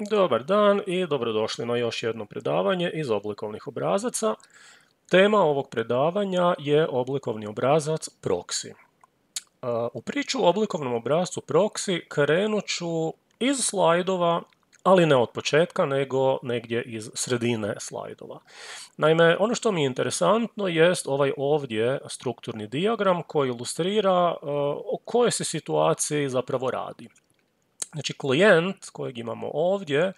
Dobar dan i dobrodošli na još jedno predavanje iz oblikovnih obrazaca. Tema ovog predavanja je oblikovni obrazac proxy. U priču o oblikovnom obrazcu proxy krenut ću iz slajdova, ali ne od početka, nego negdje iz sredine slajdova. Naime, ono što mi je interesantno jest ovaj ovdje strukturni diagram koji ilustrira o kojoj se situaciji zapravo radi. Znači klijent kojeg imamo ovdje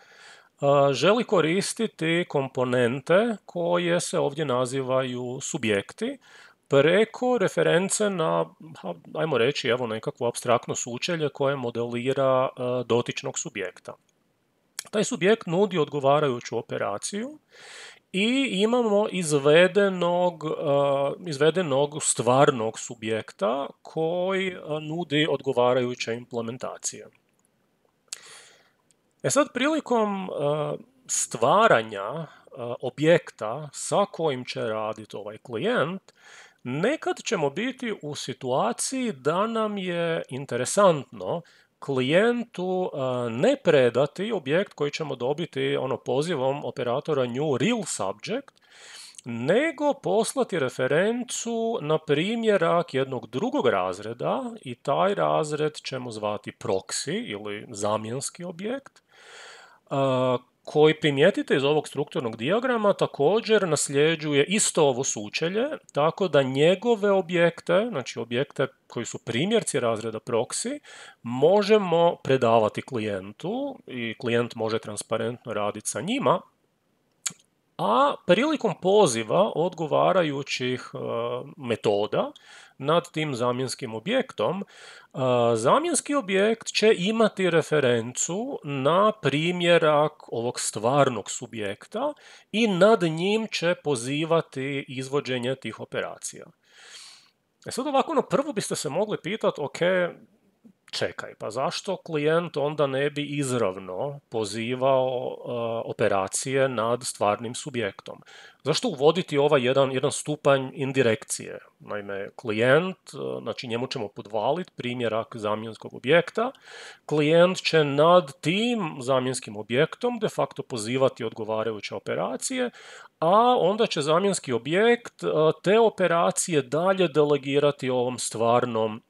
želi koristiti komponente koje se ovdje nazivaju subjekti preko reference na, ajmo reći, evo nekakvo abstraktno sučelje koje modelira dotičnog subjekta. Taj subjekt nudi odgovarajuću operaciju i imamo izvedenog, izvedenog stvarnog subjekta koji nudi odgovarajuće implementacije. E sad, prilikom e, stvaranja e, objekta sa kojim će raditi ovaj klijent, nekad ćemo biti u situaciji da nam je interesantno klijentu e, ne predati objekt koji ćemo dobiti ono pozivom operatora new real subject, nego poslati referencu na primjerak jednog drugog razreda i taj razred ćemo zvati proxy ili zamjenski objekt koji primijetite iz ovog strukturnog diagrama, također nasljeđuje isto ovo sučelje, tako da njegove objekte, znači objekte koji su primjerci razreda proxy, možemo predavati klijentu i klijent može transparentno raditi sa njima, a prilikom poziva odgovarajućih e, metoda nad tim zamjenskim objektom, zamjenski objekt će imati referencu na primjerak ovog stvarnog subjekta i nad njim će pozivati izvođenje tih operacija. E sad ovako, ono, prvo biste se mogli pitati, ok, čekaj, pa zašto klijent onda ne bi izravno pozivao e, operacije nad stvarnim subjektom? Zašto uvoditi ovaj jedan, jedan stupanj indirekcije? Naime, klijent, e, znači njemu ćemo podvaliti primjerak zamjenskog objekta, klijent će nad tim zamjenskim objektom de facto pozivati odgovarajuće operacije, a onda će zamjenski objekt e, te operacije dalje delegirati ovom stvarnom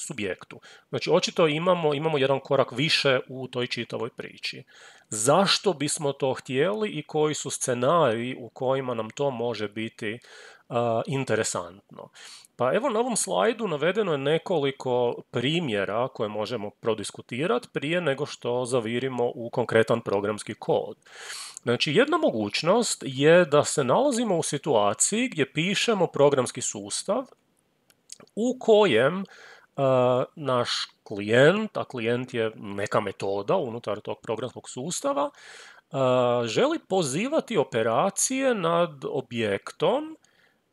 subjektu. Znači, očito imamo, imamo jedan korak više u toj čitavoj priči. Zašto bismo to htjeli i koji su scenariji u kojima nam to može biti interesantno? Pa evo na ovom slajdu navedeno je nekoliko primjera koje možemo prodiskutirati prije nego što zavirimo u konkretan programski kod. Znači, jedna mogućnost je da se nalazimo u situaciji gdje pišemo programski sustav u kojem naš klijent, a klijent je neka metoda unutar tog programskog sustava, želi pozivati operacije nad objektom,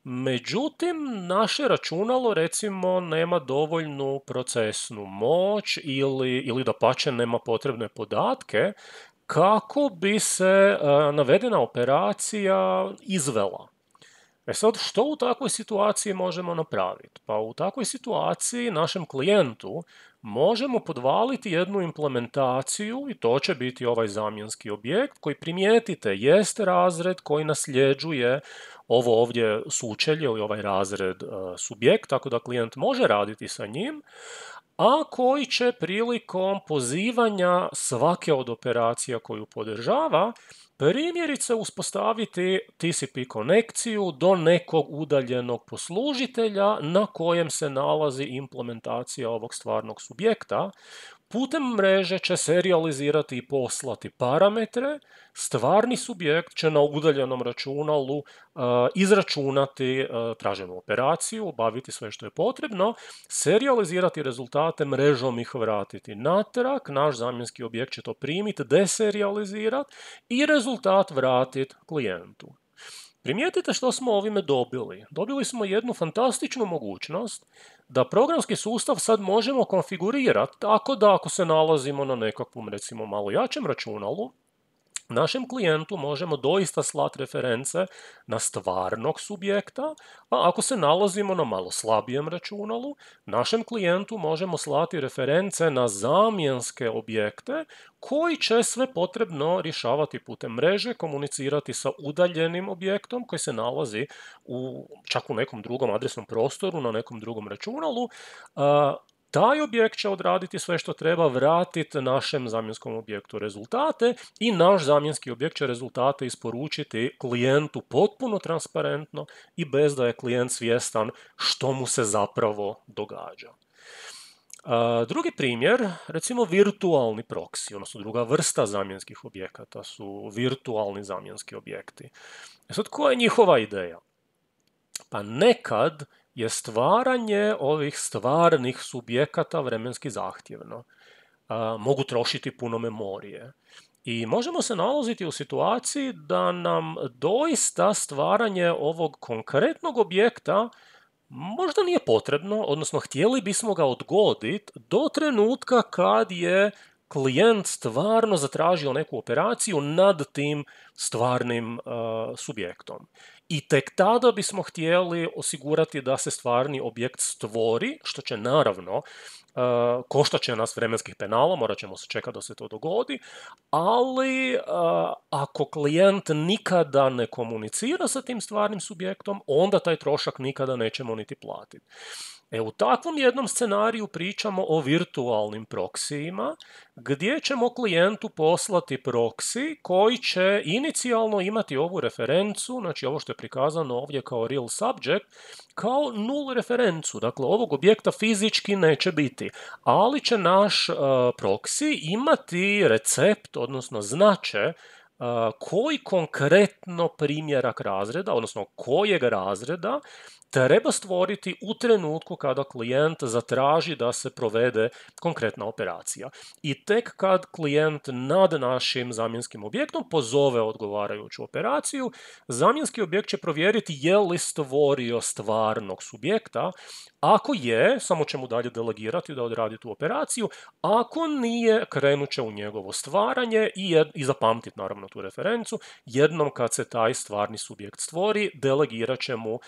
međutim naše računalo recimo nema dovoljnu procesnu moć ili, ili da pače nema potrebne podatke kako bi se navedena operacija izvela. E sad, što u takvoj situaciji možemo napraviti? Pa u takvoj situaciji našem klijentu možemo podvaliti jednu implementaciju i to će biti ovaj zamjenski objekt koji primijetite jeste razred koji nasljeđuje ovo ovdje sučelje ili ovaj razred e, subjekt, tako da klijent može raditi sa njim, a koji će prilikom pozivanja svake od operacija koju podržava primjerice uspostaviti TCP konekciju do nekog udaljenog poslužitelja na kojem se nalazi implementacija ovog stvarnog subjekta Putem mreže će serializirati i poslati parametre, stvarni subjekt će na udaljenom računalu e, izračunati e, traženu operaciju, obaviti sve što je potrebno, serializirati rezultate, mrežom ih vratiti natrag, naš zamjenski objekt će to primiti, deserializirati i rezultat vratiti klijentu. Primijetite što smo ovime dobili. Dobili smo jednu fantastičnu mogućnost da programski sustav sad možemo konfigurirati tako da ako se nalazimo na nekakvom recimo malo jačem računalu, našem klijentu možemo doista slati reference na stvarnog subjekta, a ako se nalazimo na malo slabijem računalu, našem klijentu možemo slati reference na zamjenske objekte koji će sve potrebno rješavati putem mreže, komunicirati sa udaljenim objektom koji se nalazi u, čak u nekom drugom adresnom prostoru, na nekom drugom računalu, taj objekt će odraditi sve što treba vratiti našem zamjenskom objektu rezultate i naš zamjenski objekt će rezultate isporučiti klijentu potpuno transparentno i bez da je klijent svjestan što mu se zapravo događa. drugi primjer, recimo virtualni proksi, odnosno druga vrsta zamjenskih objekata su virtualni zamjenski objekti. E sad, koja je njihova ideja? Pa nekad je stvaranje ovih stvarnih subjekata vremenski zahtjevno. mogu trošiti puno memorije. I možemo se nalaziti u situaciji da nam doista stvaranje ovog konkretnog objekta možda nije potrebno, odnosno htjeli bismo ga odgoditi do trenutka kad je klijent stvarno zatražio neku operaciju nad tim stvarnim uh, subjektom. I tek tada bismo htjeli osigurati da se stvarni objekt stvori, što će naravno Uh, će nas vremenskih penala, morat ćemo se čekati da se to dogodi, ali uh, ako klijent nikada ne komunicira sa tim stvarnim subjektom, onda taj trošak nikada nećemo niti platiti. E u takvom jednom scenariju pričamo o virtualnim proksijima gdje ćemo klijentu poslati proksi koji će inicijalno imati ovu referencu, znači ovo što je prikazano ovdje kao real subject, kao nul referencu. Dakle, ovog objekta fizički neće biti, ali će naš e, proksi imati recept, odnosno znače e, koji konkretno primjerak razreda, odnosno kojeg razreda treba stvoriti u trenutku kada klijent zatraži da se provede konkretna operacija. I tek kad klijent nad našim zamjenskim objektom pozove odgovarajuću operaciju, zamjenski objekt će provjeriti je li stvorio stvarnog subjekta. Ako je, samo će mu dalje delegirati da odradi tu operaciju. Ako nije, krenut će u njegovo stvaranje i, jed, zapamtiti naravno tu referencu. Jednom kad se taj stvarni subjekt stvori, delegirat će mu uh,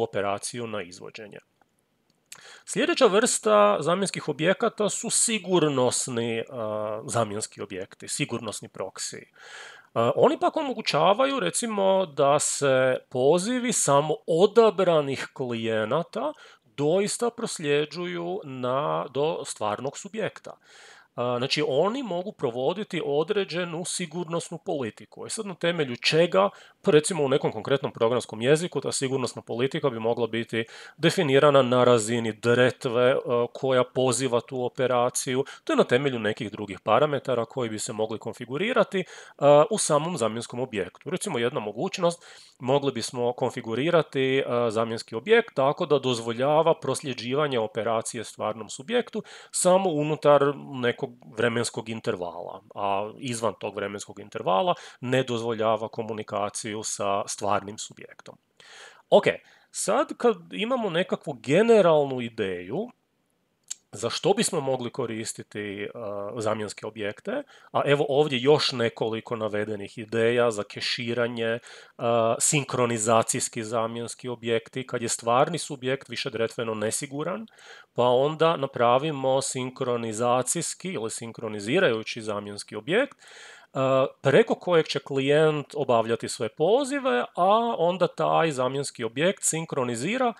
operaciju na izvođenje. Sljedeća vrsta zamjenskih objekata su sigurnosni zamjenski objekti, sigurnosni proksi. Oni pak omogućavaju recimo da se pozivi samo odabranih klijenata doista prosljeđuju na, do stvarnog subjekta. Znači, oni mogu provoditi određenu sigurnosnu politiku. I e sad na temelju čega, pa recimo u nekom konkretnom programskom jeziku, ta sigurnosna politika bi mogla biti definirana na razini dretve e, koja poziva tu operaciju. To je na temelju nekih drugih parametara koji bi se mogli konfigurirati e, u samom zamjenskom objektu. Recimo, jedna mogućnost, mogli bismo konfigurirati zamjenski objekt tako da dozvoljava prosljeđivanje operacije stvarnom subjektu samo unutar nekog vremenskog intervala, a izvan tog vremenskog intervala ne dozvoljava komunikaciju sa stvarnim subjektom. Ok, sad kad imamo nekakvu generalnu ideju za što bismo mogli koristiti uh, zamjenske objekte, a evo ovdje još nekoliko navedenih ideja za keširanje, uh, sinkronizacijski zamjenski objekti, kad je stvarni subjekt više dretveno nesiguran, pa onda napravimo sinkronizacijski ili sinkronizirajući zamjenski objekt, E, preko kojeg će klijent obavljati sve pozive, a onda taj zamjenski objekt sinkronizira e,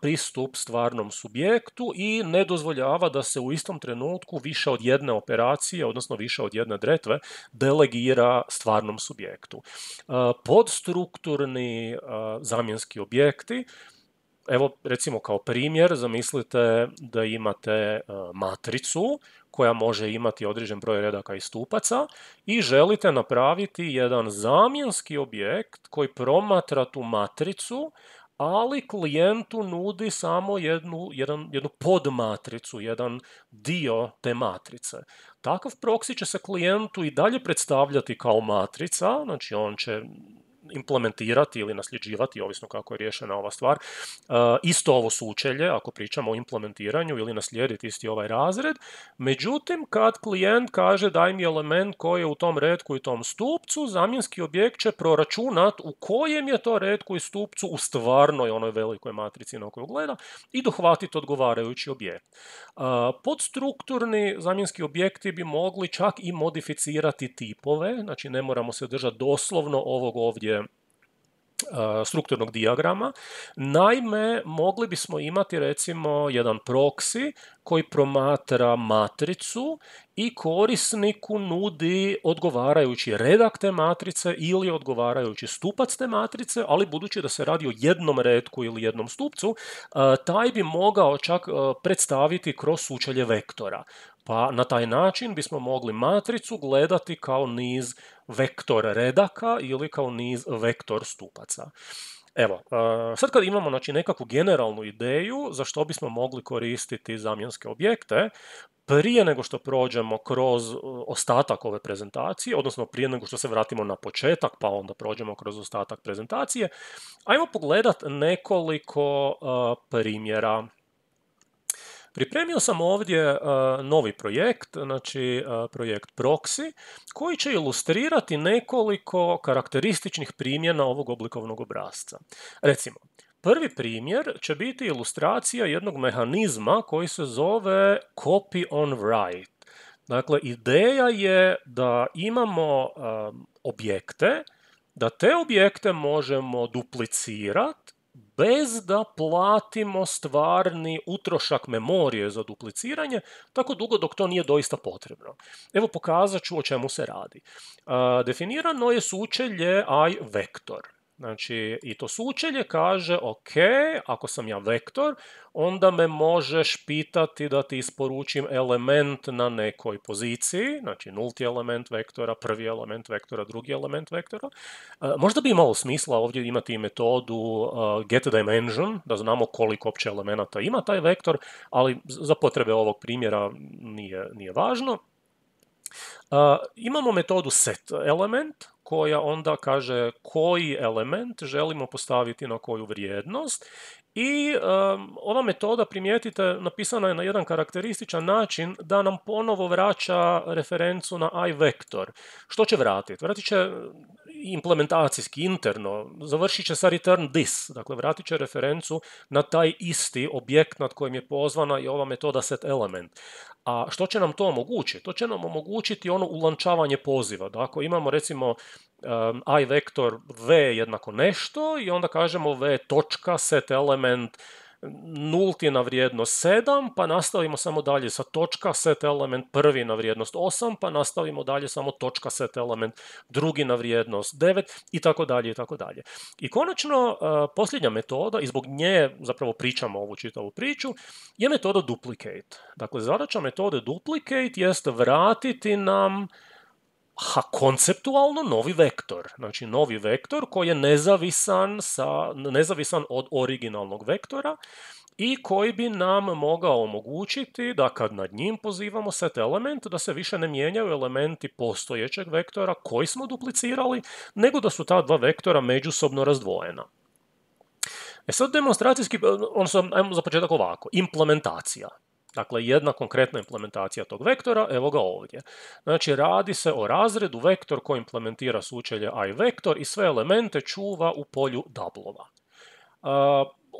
pristup stvarnom subjektu i ne dozvoljava da se u istom trenutku više od jedne operacije, odnosno više od jedne dretve, delegira stvarnom subjektu. E, podstrukturni zamjenski objekti evo recimo kao primjer zamislite da imate e, matricu koja može imati određen broj redaka i stupaca i želite napraviti jedan zamjenski objekt koji promatra tu matricu, ali klijentu nudi samo jednu, jedan, jednu podmatricu, jedan dio te matrice. Takav proksi će se klijentu i dalje predstavljati kao matrica, znači on će implementirati ili nasljeđivati, ovisno kako je rješena ova stvar, e, isto ovo sučelje, ako pričamo o implementiranju ili naslijediti isti ovaj razred. Međutim, kad klijent kaže daj mi element koji je u tom redku i tom stupcu, zamjenski objekt će proračunat u kojem je to redku i stupcu u stvarnoj onoj velikoj matrici na koju gleda i dohvatiti odgovarajući objekt. E, podstrukturni zamjenski objekti bi mogli čak i modificirati tipove, znači ne moramo se držati doslovno ovog ovdje E, strukturnog diagrama, Naime, mogli bismo imati recimo jedan proksi koji promatra matricu i korisniku nudi odgovarajući redak te matrice ili odgovarajući stupac te matrice, ali budući da se radi o jednom redku ili jednom stupcu, e, taj bi mogao čak e, predstaviti kroz sučelje vektora. Pa na taj način bismo mogli matricu gledati kao niz vektor redaka ili kao niz vektor stupaca. Evo, sad kad imamo znači, nekakvu generalnu ideju za što bismo mogli koristiti zamjenske objekte, prije nego što prođemo kroz e, ostatak ove prezentacije, odnosno prije nego što se vratimo na početak pa onda prođemo kroz ostatak prezentacije, ajmo pogledat nekoliko e, primjera Pripremio sam ovdje e, novi projekt, znači e, projekt Proxy, koji će ilustrirati nekoliko karakterističnih primjena ovog oblikovnog obrazca. Recimo, Prvi primjer će biti ilustracija jednog mehanizma koji se zove copy on write. Dakle, ideja je da imamo e, objekte, da te objekte možemo duplicirati bez da platimo stvarni utrošak memorije za dupliciranje, tako dugo dok to nije doista potrebno. Evo pokazat ću o čemu se radi. Definirano je sučelje i vektor. Znači, i to sučelje kaže, ok, ako sam ja vektor, onda me možeš pitati da ti isporučim element na nekoj poziciji, znači nulti element vektora, prvi element vektora, drugi element vektora. E, možda bi imalo smisla ovdje imati i metodu e, dimension da znamo koliko opće elemenata ima taj vektor, ali za potrebe ovog primjera nije, nije važno. Imamo metodu set element koja onda kaže koji element želimo postaviti na koju vrijednost i ova metoda, primijetite, napisana je na jedan karakterističan način da nam ponovo vraća referencu na i vektor. Što će vratiti? Vratit će implementacijski, interno, završit će sa return this, dakle vratit će referencu na taj isti objekt nad kojim je pozvana i ova metoda set element. A što će nam to omogućiti? To će nam omogućiti ono ulančavanje poziva. Da ako imamo recimo um, i vektor v jednako nešto i onda kažemo v točka set element nulti na vrijednost 7, pa nastavimo samo dalje sa točka set element prvi na vrijednost 8, pa nastavimo dalje samo točka set element drugi na vrijednost 9 i tako dalje i tako dalje. I konačno, e, posljednja metoda, i zbog nje zapravo pričamo ovu čitavu priču, je metoda duplicate. Dakle, zadaća metode duplicate jeste vratiti nam ha konceptualno novi vektor, znači novi vektor koji je nezavisan, sa, nezavisan od originalnog vektora i koji bi nam mogao omogućiti da kad nad njim pozivamo set element, da se više ne mijenjaju elementi postojećeg vektora koji smo duplicirali, nego da su ta dva vektora međusobno razdvojena. E sad demonstracijski, odnosno, ajmo za početak ovako, implementacija. Dakle, jedna konkretna implementacija tog vektora, evo ga ovdje. Znači, radi se o razredu vektor koji implementira sučelje i vektor i sve elemente čuva u polju dublova.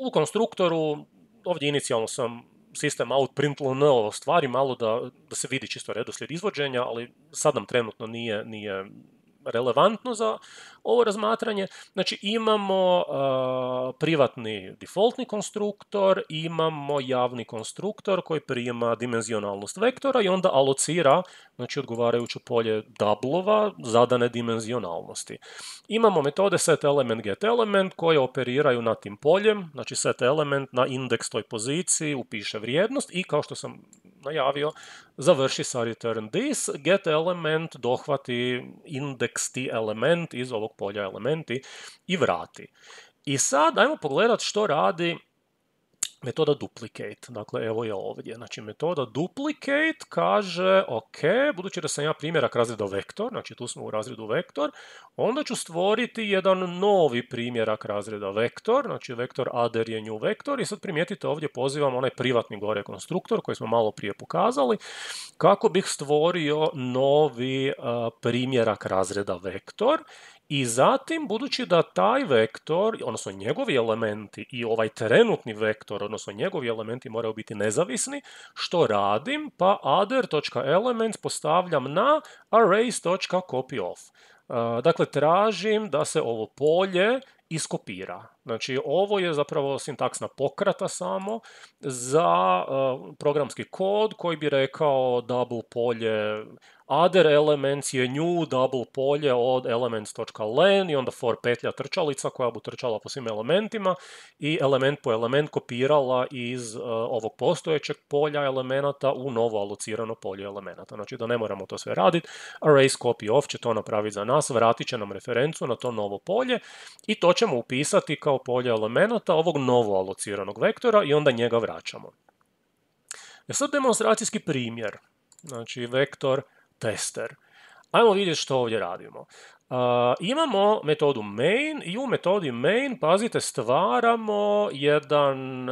U konstruktoru, ovdje inicijalno sam sistem outprintlo na ovo stvari, malo da, se vidi čisto redoslijed izvođenja, ali sad nam trenutno nije relevantno za ovo razmatranje. Znači imamo privatni defaultni konstruktor, imamo javni konstruktor koji prima dimenzionalnost vektora i onda alocira znači, odgovarajuću polje dublova zadane dimenzionalnosti. Imamo metode set Element Get Element koje operiraju na tim poljem, znači set element na indeks toj poziciji upiše vrijednost i kao što sam najavio, završi sa return this, get element, dohvati index ti element iz ovog polja elementi i vrati. I sad, ajmo pogledat što radi metoda duplicate, dakle evo je ovdje. Znači metoda duplicate kaže, ok, budući da sam ja primjerak razreda vektor, znači tu smo u razredu vektor, onda ću stvoriti jedan novi primjerak razreda vektor, znači vektor ader je new vektor i sad primijetite ovdje pozivam onaj privatni gore konstruktor koji smo malo prije pokazali, kako bih stvorio novi primjerak razreda vektor i zatim, budući da taj vektor, odnosno njegovi elementi i ovaj trenutni vektor, odnosno njegovi elementi moraju biti nezavisni, što radim? Pa other.element postavljam na arrays.copyoff. Dakle, tražim da se ovo polje iskopira. Znači, ovo je zapravo sintaksna pokrata samo za e, programski kod koji bi rekao double polje other elements je new double polje od elements.len i onda for petlja trčalica koja bi trčala po svim elementima i element po element kopirala iz e, ovog postojećeg polja elemenata u novo alocirano polje elemenata. Znači da ne moramo to sve raditi, arrays copy off će to napraviti za nas, vratit će nam referencu na to novo polje i to ćemo upisati kao kao polje elemenata ovog novo alociranog vektora i onda njega vraćamo. E sad demonstracijski primjer, znači vektor tester. Ajmo vidjeti što ovdje radimo. imamo metodu main i u metodi main, pazite, stvaramo jedan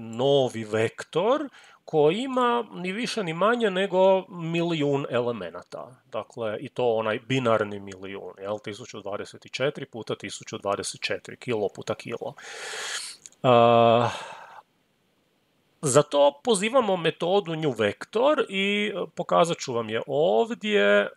novi vektor koji ima ni više ni manje nego milijun elemenata. Dakle, i to onaj binarni milijun, jel? 1024 puta 1024, kilo puta kilo. Uh, za to pozivamo metodu new vektor i pokazat ću vam je ovdje.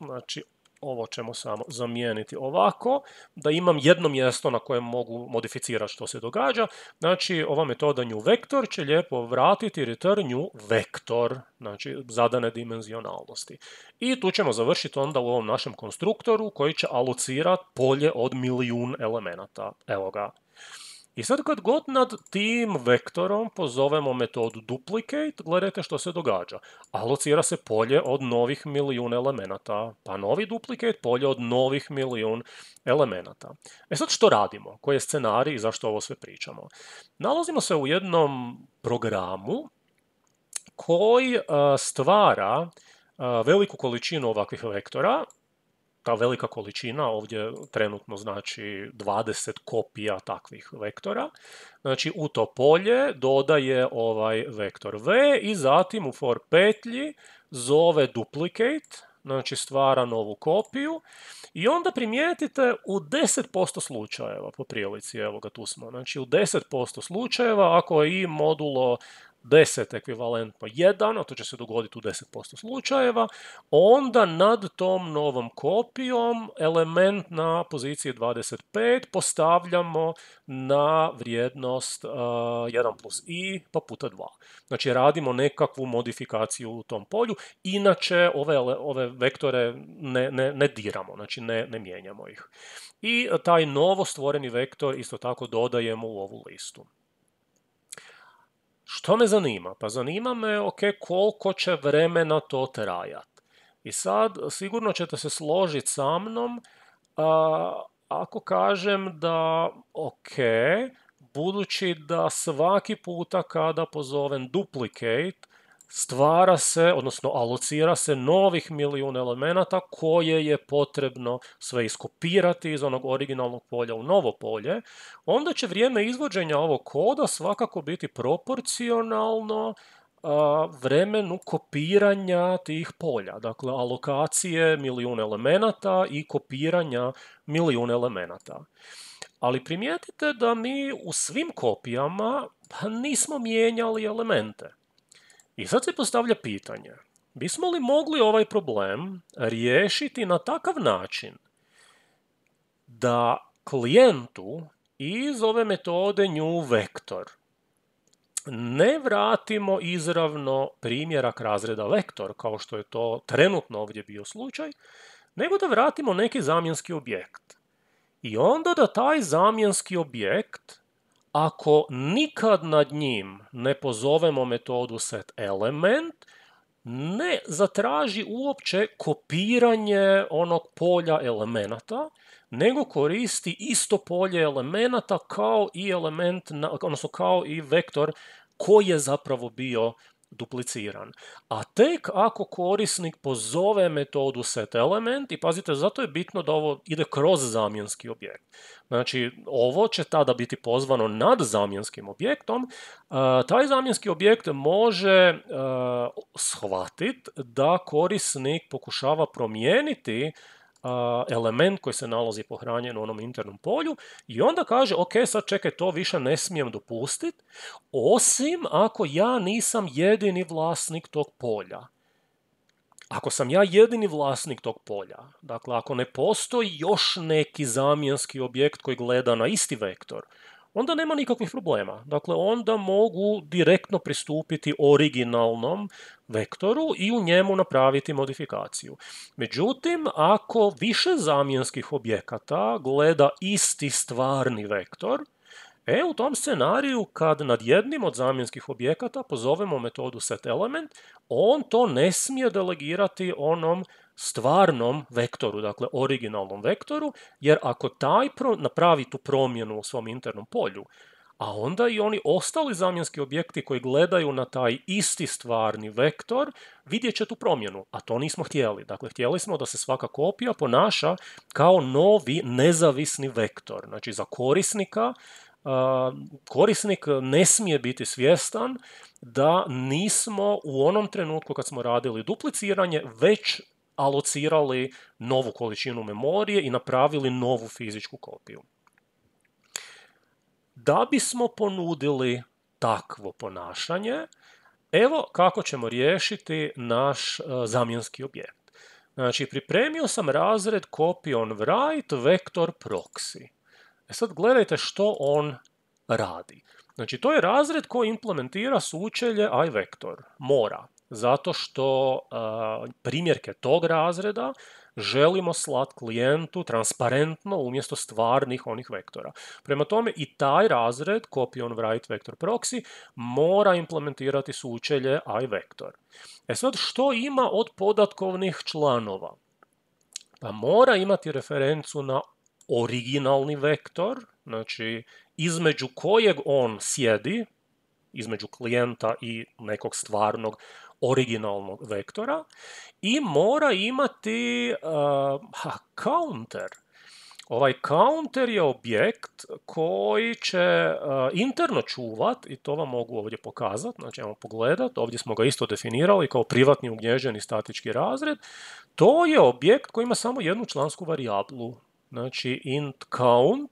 Znači, ovo ćemo samo zamijeniti ovako, da imam jedno mjesto na kojem mogu modificirati što se događa. Znači, ova metoda new vektor će lijepo vratiti return new vektor, znači zadane dimenzionalnosti. I tu ćemo završiti onda u ovom našem konstruktoru koji će alocirati polje od milijun elemenata. Evo ga. I sad kad god nad tim vektorom pozovemo metodu duplicate, gledajte što se događa. Alocira se polje od novih milijun elemenata, pa novi duplicate polje od novih milijun elemenata. E sad što radimo? Koji je scenarij i zašto ovo sve pričamo? Nalazimo se u jednom programu koji eh, stvara eh, veliku količinu ovakvih vektora ta velika količina, ovdje trenutno znači 20 kopija takvih vektora, znači u to polje dodaje ovaj vektor v i zatim u for petlji zove duplicate, znači stvara novu kopiju i onda primijetite u 10% slučajeva po prilici, evo ga tu smo, znači u 10% slučajeva ako je i modulo 10 ekvivalentno 1, a to će se dogoditi u 10% slučajeva, onda nad tom novom kopijom element na poziciji 25 postavljamo na vrijednost 1 e, plus i pa puta 2. Znači radimo nekakvu modifikaciju u tom polju, inače ove, ove vektore ne, ne, ne diramo, znači ne, ne mijenjamo ih. I taj novo stvoreni vektor isto tako dodajemo u ovu listu. Što me zanima? Pa zanima me, ok, koliko će vremena to trajati. I sad, sigurno ćete se složiti sa mnom a, ako kažem da, ok, budući da svaki puta kada pozovem duplicate, stvara se, odnosno alocira se novih milijun elemenata koje je potrebno sve iskopirati iz onog originalnog polja u novo polje, onda će vrijeme izvođenja ovog koda svakako biti proporcionalno vremenu kopiranja tih polja, dakle alokacije milijun elemenata i kopiranja milijun elemenata. Ali primijetite da mi u svim kopijama pa nismo mijenjali elemente. I sad se postavlja pitanje, bismo li mogli ovaj problem riješiti na takav način da klijentu iz ove metode new vektor ne vratimo izravno primjerak razreda vektor, kao što je to trenutno ovdje bio slučaj, nego da vratimo neki zamjenski objekt. I onda da taj zamjenski objekt ako nikad nad njim ne pozovemo metodu set element, ne zatraži uopće kopiranje onog polja elemenata, nego koristi isto polje elemenata kao i element, odnosno kao i vektor koji je zapravo bio dupliciran. A tek ako korisnik pozove metodu Set Element, i pazite, zato je bitno da ovo ide kroz zamjenski objekt. Znači, ovo će tada biti pozvano nad zamjenskim objektom. E, taj zamjenski objekt može e, shvatiti da korisnik pokušava promijeniti element koji se nalazi pohranjen u onom internom polju i onda kaže, ok, sad čekaj, to više ne smijem dopustiti, osim ako ja nisam jedini vlasnik tog polja. Ako sam ja jedini vlasnik tog polja, dakle ako ne postoji još neki zamjenski objekt koji gleda na isti vektor, onda nema nikakvih problema. Dakle, onda mogu direktno pristupiti originalnom vektoru i u njemu napraviti modifikaciju. Međutim, ako više zamjenskih objekata gleda isti stvarni vektor, E, u tom scenariju kad nad jednim od zamjenskih objekata pozovemo metodu setElement, on to ne smije delegirati onom stvarnom vektoru, dakle originalnom vektoru, jer ako taj pro napravi tu promjenu u svom internom polju, a onda i oni ostali zamjenski objekti koji gledaju na taj isti stvarni vektor, vidjet će tu promjenu, a to nismo htjeli. Dakle, htjeli smo da se svaka kopija ponaša kao novi nezavisni vektor. Znači, za korisnika korisnik ne smije biti svjestan da nismo u onom trenutku kad smo radili dupliciranje već alocirali novu količinu memorije i napravili novu fizičku kopiju. Da bismo ponudili takvo ponašanje, evo kako ćemo riješiti naš e, zamjenski objekt. Znači, pripremio sam razred copy on write vector proxy. E sad gledajte što on radi. Znači, to je razred koji implementira sučelje i mora. Zato što primjerke tog razreda želimo slat klijentu transparentno umjesto stvarnih onih vektora. Prema tome i taj razred copy on write vektor proxy mora implementirati sučelje i vektor. E sad što ima od podatkovnih članova? Pa mora imati referencu na originalni vektor, znači između kojeg on sjedi, između klijenta i nekog stvarnog originalnog vektora i mora imati uh, counter. Ovaj counter je objekt koji će eh, interno čuvat, i to vam mogu ovdje pokazati, znači imamo pogledat, ovdje smo ga isto definirali kao privatni ugnježeni statički razred, to je objekt koji ima samo jednu člansku varijablu, znači int count,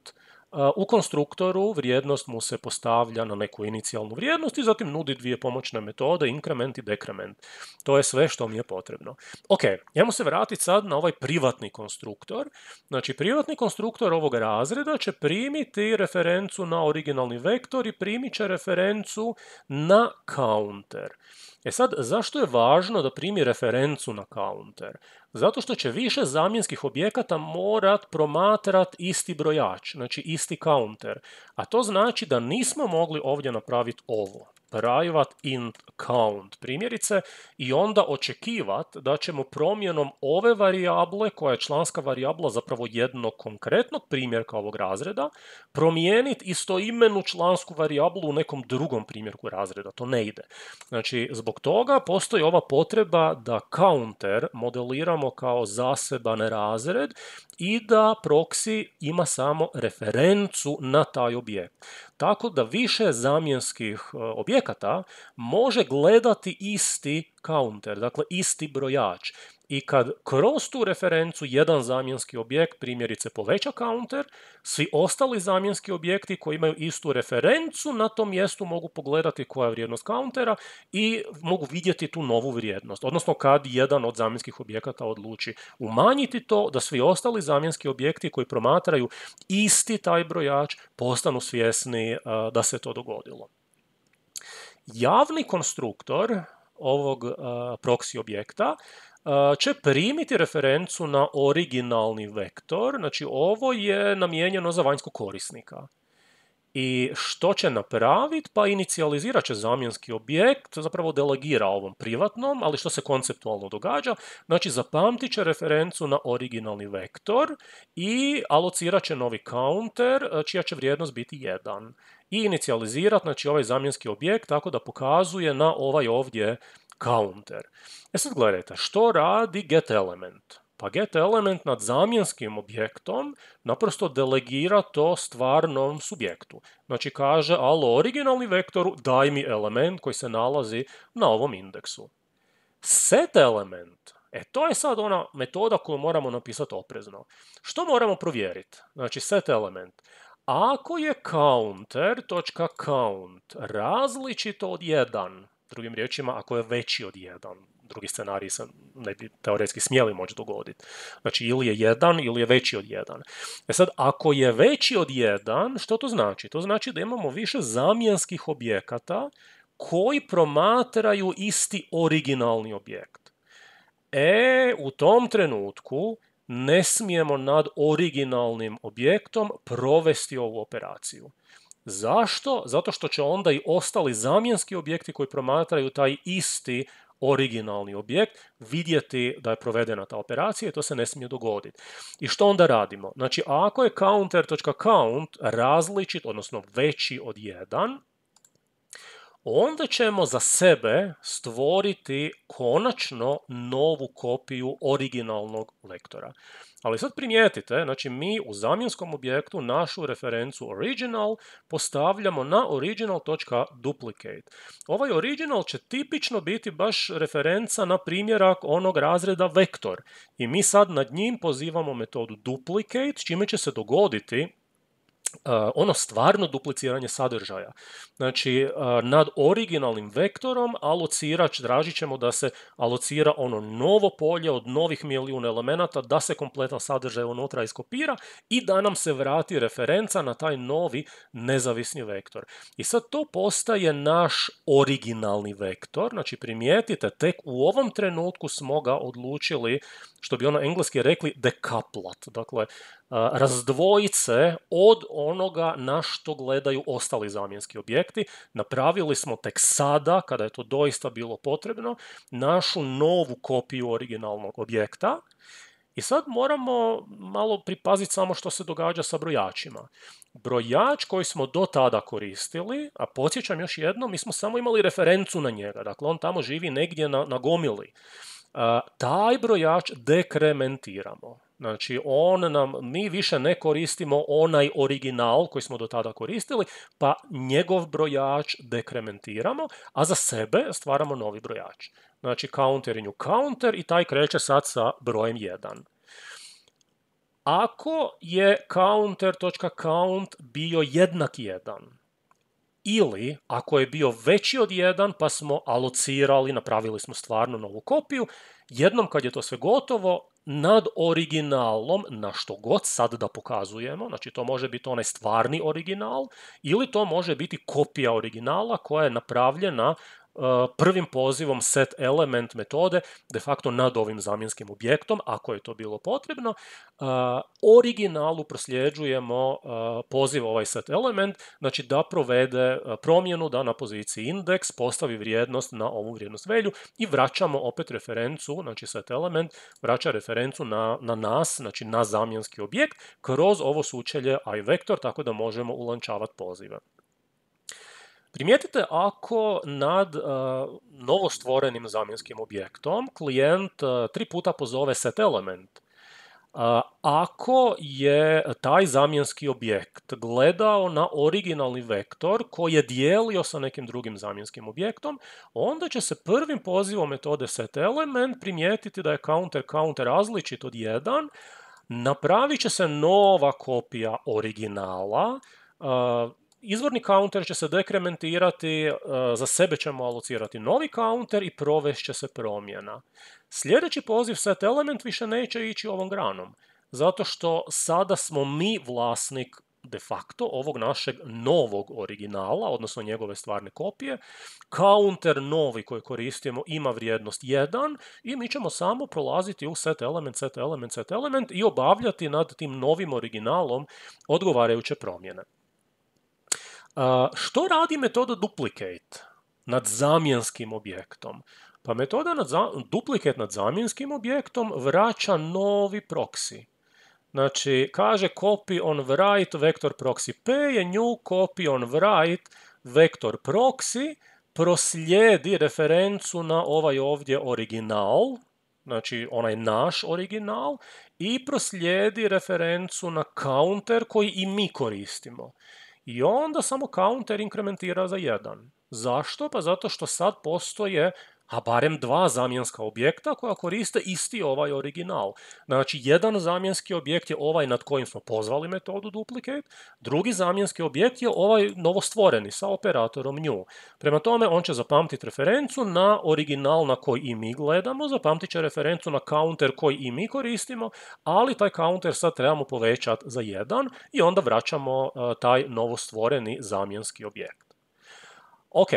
u konstruktoru vrijednost mu se postavlja na neku inicijalnu vrijednost i zatim nudi dvije pomoćne metode, increment i dekrement. To je sve što mi je potrebno. Ok, mu se vratiti sad na ovaj privatni konstruktor. Znači, privatni konstruktor ovog razreda će primiti referencu na originalni vektor i primit će referencu na counter. E sad, zašto je važno da primi referencu na counter? Zato što će više zamjenskih objekata morat promatrat isti brojač, znači isti counter. A to znači da nismo mogli ovdje napraviti ovo private int count primjerice i onda očekivati da ćemo promjenom ove varijable koja je članska varijabla zapravo jednog konkretnog primjerka ovog razreda promijeniti istoimenu člansku varijablu u nekom drugom primjerku razreda. To ne ide. Znači zbog toga postoji ova potreba da counter modeliramo kao zaseban razred i da proxy ima samo referencu na taj objekt tako da više zamjenskih e, objekata može gledati isti counter, dakle isti brojač i kad kroz tu referencu jedan zamjenski objekt primjerice poveća counter, svi ostali zamjenski objekti koji imaju istu referencu na tom mjestu mogu pogledati koja je vrijednost countera i mogu vidjeti tu novu vrijednost. Odnosno kad jedan od zamjenskih objekata odluči umanjiti to da svi ostali zamjenski objekti koji promatraju isti taj brojač postanu svjesni e, da se to dogodilo. Javni konstruktor ovog proksi e, proxy objekta Eh, će primiti referencu na originalni vektor, znači ovo je namijenjeno za vanjskog korisnika. I što će napraviti? Pa inicijalizirat će zamjenski objekt, zapravo delegira ovom privatnom, ali što se konceptualno događa? Znači zapamtit će referencu na originalni vektor i alocirat će novi counter eh, čija će vrijednost biti 1. I inicijalizirat znači, ovaj zamjenski objekt tako da pokazuje na ovaj ovdje counter. E sad gledajte, što radi get element? Pa get element nad zamjenskim objektom naprosto delegira to stvarnom subjektu. Znači kaže, alo originalni vektoru daj mi element koji se nalazi na ovom indeksu. Set element, e to je sad ona metoda koju moramo napisati oprezno. Što moramo provjeriti? Znači set element. Ako je counter.count različito od 1, Drugim riječima, ako je veći od jedan. drugi scenarij se ne bi teoretski smjeli moći dogoditi. Znači, ili je jedan ili je veći od jedan. E sad, ako je veći od jedan, što to znači? To znači da imamo više zamjenskih objekata koji promatraju isti originalni objekt. E, u tom trenutku ne smijemo nad originalnim objektom provesti ovu operaciju. Zašto? Zato što će onda i ostali zamjenski objekti koji promatraju taj isti originalni objekt, vidjeti da je provedena ta operacija i to se ne smije dogoditi. I što onda radimo? Znači, ako je counter.count različit, odnosno veći od 1, onda ćemo za sebe stvoriti konačno novu kopiju originalnog lektora. Ali sad primijetite, znači mi u zamjenskom objektu našu referencu original postavljamo na original.duplicate. Ovaj original će tipično biti baš referenca na primjerak onog razreda vektor. I mi sad nad njim pozivamo metodu duplicate, čime će se dogoditi E, ono stvarno dupliciranje sadržaja. Znači, e, nad originalnim vektorom alocirač, dražit ćemo da se alocira ono novo polje od novih milijuna elemenata, da se kompletan sadržaj unutra iskopira i da nam se vrati referenca na taj novi nezavisni vektor. I sad to postaje naš originalni vektor, znači primijetite, tek u ovom trenutku smo ga odlučili, što bi ono engleski rekli, dekaplat. Dakle, razdvojice se od onoga na što gledaju ostali zamjenski objekti. Napravili smo tek sada, kada je to doista bilo potrebno, našu novu kopiju originalnog objekta. I sad moramo malo pripaziti samo što se događa sa brojačima. Brojač koji smo do tada koristili, a podsjećam još jedno, mi smo samo imali referencu na njega, dakle on tamo živi negdje na, gomili. taj brojač dekrementiramo. Znači, on nam, mi više ne koristimo onaj original koji smo do tada koristili, pa njegov brojač dekrementiramo, a za sebe stvaramo novi brojač. Znači, counter i new counter i taj kreće sad sa brojem 1. Ako je counter.count bio jednak 1, ili ako je bio veći od 1 pa smo alocirali, napravili smo stvarno novu kopiju, jednom kad je to sve gotovo, nad originalom na što god sad da pokazujemo, znači to može biti onaj stvarni original ili to može biti kopija originala koja je napravljena prvim pozivom set element metode de facto nad ovim zamjenskim objektom, ako je to bilo potrebno, originalu prosljeđujemo poziv ovaj set element, znači da provede promjenu da na poziciji indeks postavi vrijednost na ovu vrijednost velju i vraćamo opet referencu, znači set element vraća referencu na, nas, znači na zamjenski objekt, kroz ovo sučelje i vektor, tako da možemo ulančavati pozive. Primijetite ako nad uh, novostvorenim zamjenskim objektom klijent e, tri puta pozove set element. E, ako je taj zamjenski objekt gledao na originalni vektor koji je dijelio sa nekim drugim zamjenskim objektom, onda će se prvim pozivom metode element primijetiti da je counter counter različit od 1, napravit će se nova kopija originala, izvorni counter će se dekrementirati, e, za sebe ćemo alocirati novi counter i provešće se promjena. Sljedeći poziv set element više neće ići ovom granom, zato što sada smo mi vlasnik de facto ovog našeg novog originala, odnosno njegove stvarne kopije. Counter novi koji koristimo ima vrijednost 1 i mi ćemo samo prolaziti u set element, set element, set element i obavljati nad tim novim originalom odgovarajuće promjene što radi metoda duplicate nad zamjenskim objektom? Pa metoda nad duplicate nad zamjenskim objektom vraća novi proksi. Znači, kaže copy on write vektor proxy p je new copy on write vektor proxy proslijedi referencu na ovaj ovdje original, znači onaj naš original, i proslijedi referencu na counter koji i mi koristimo. I onda samo counter inkrementira za 1. Zašto? Pa zato što sad postoje a barem dva zamjenska objekta koja koriste isti ovaj original. Znači, jedan zamjenski objekt je ovaj nad kojim smo pozvali metodu duplicate, drugi zamjenski objekt je ovaj novostvoreni sa operatorom new. Prema tome, on će zapamtiti referencu na original na koji i mi gledamo, zapamtit će referencu na counter koji i mi koristimo, ali taj counter sad trebamo povećati za jedan i onda vraćamo e, taj novostvoreni zamjenski objekt. Ok,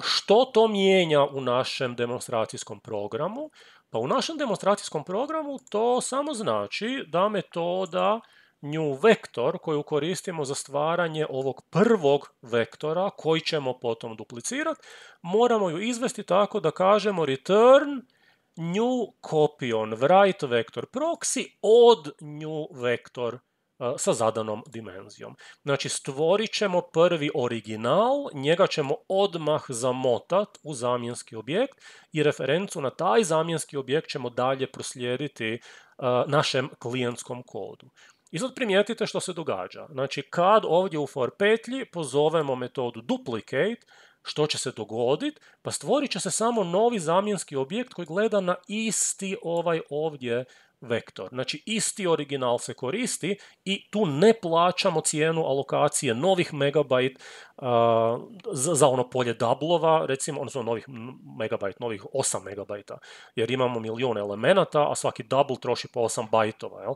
što to mijenja u našem demonstracijskom programu? Pa u našem demonstracijskom programu to samo znači da metoda nju vektor koju koristimo za stvaranje ovog prvog vektora koji ćemo potom duplicirati, moramo ju izvesti tako da kažemo return new copy on write vektor proxy od new vektor sa zadanom dimenzijom. Znači stvorit ćemo prvi original, njega ćemo odmah zamotat u zamjenski objekt i referencu na taj zamjenski objekt ćemo dalje proslijediti našem klijentskom kodu. I sad primijetite što se događa. Znači kad ovdje u for petlji pozovemo metodu duplicate, što će se dogoditi? Pa stvorit će se samo novi zamjenski objekt koji gleda na isti ovaj ovdje vektor. Znači isti original se koristi i tu ne plaćamo cijenu alokacije novih megabajt za ono polje dublova, recimo, odnosno novih megabajt, novih 8 megabajta, jer imamo milijun elemenata, a svaki double troši po 8 bajtova, jel?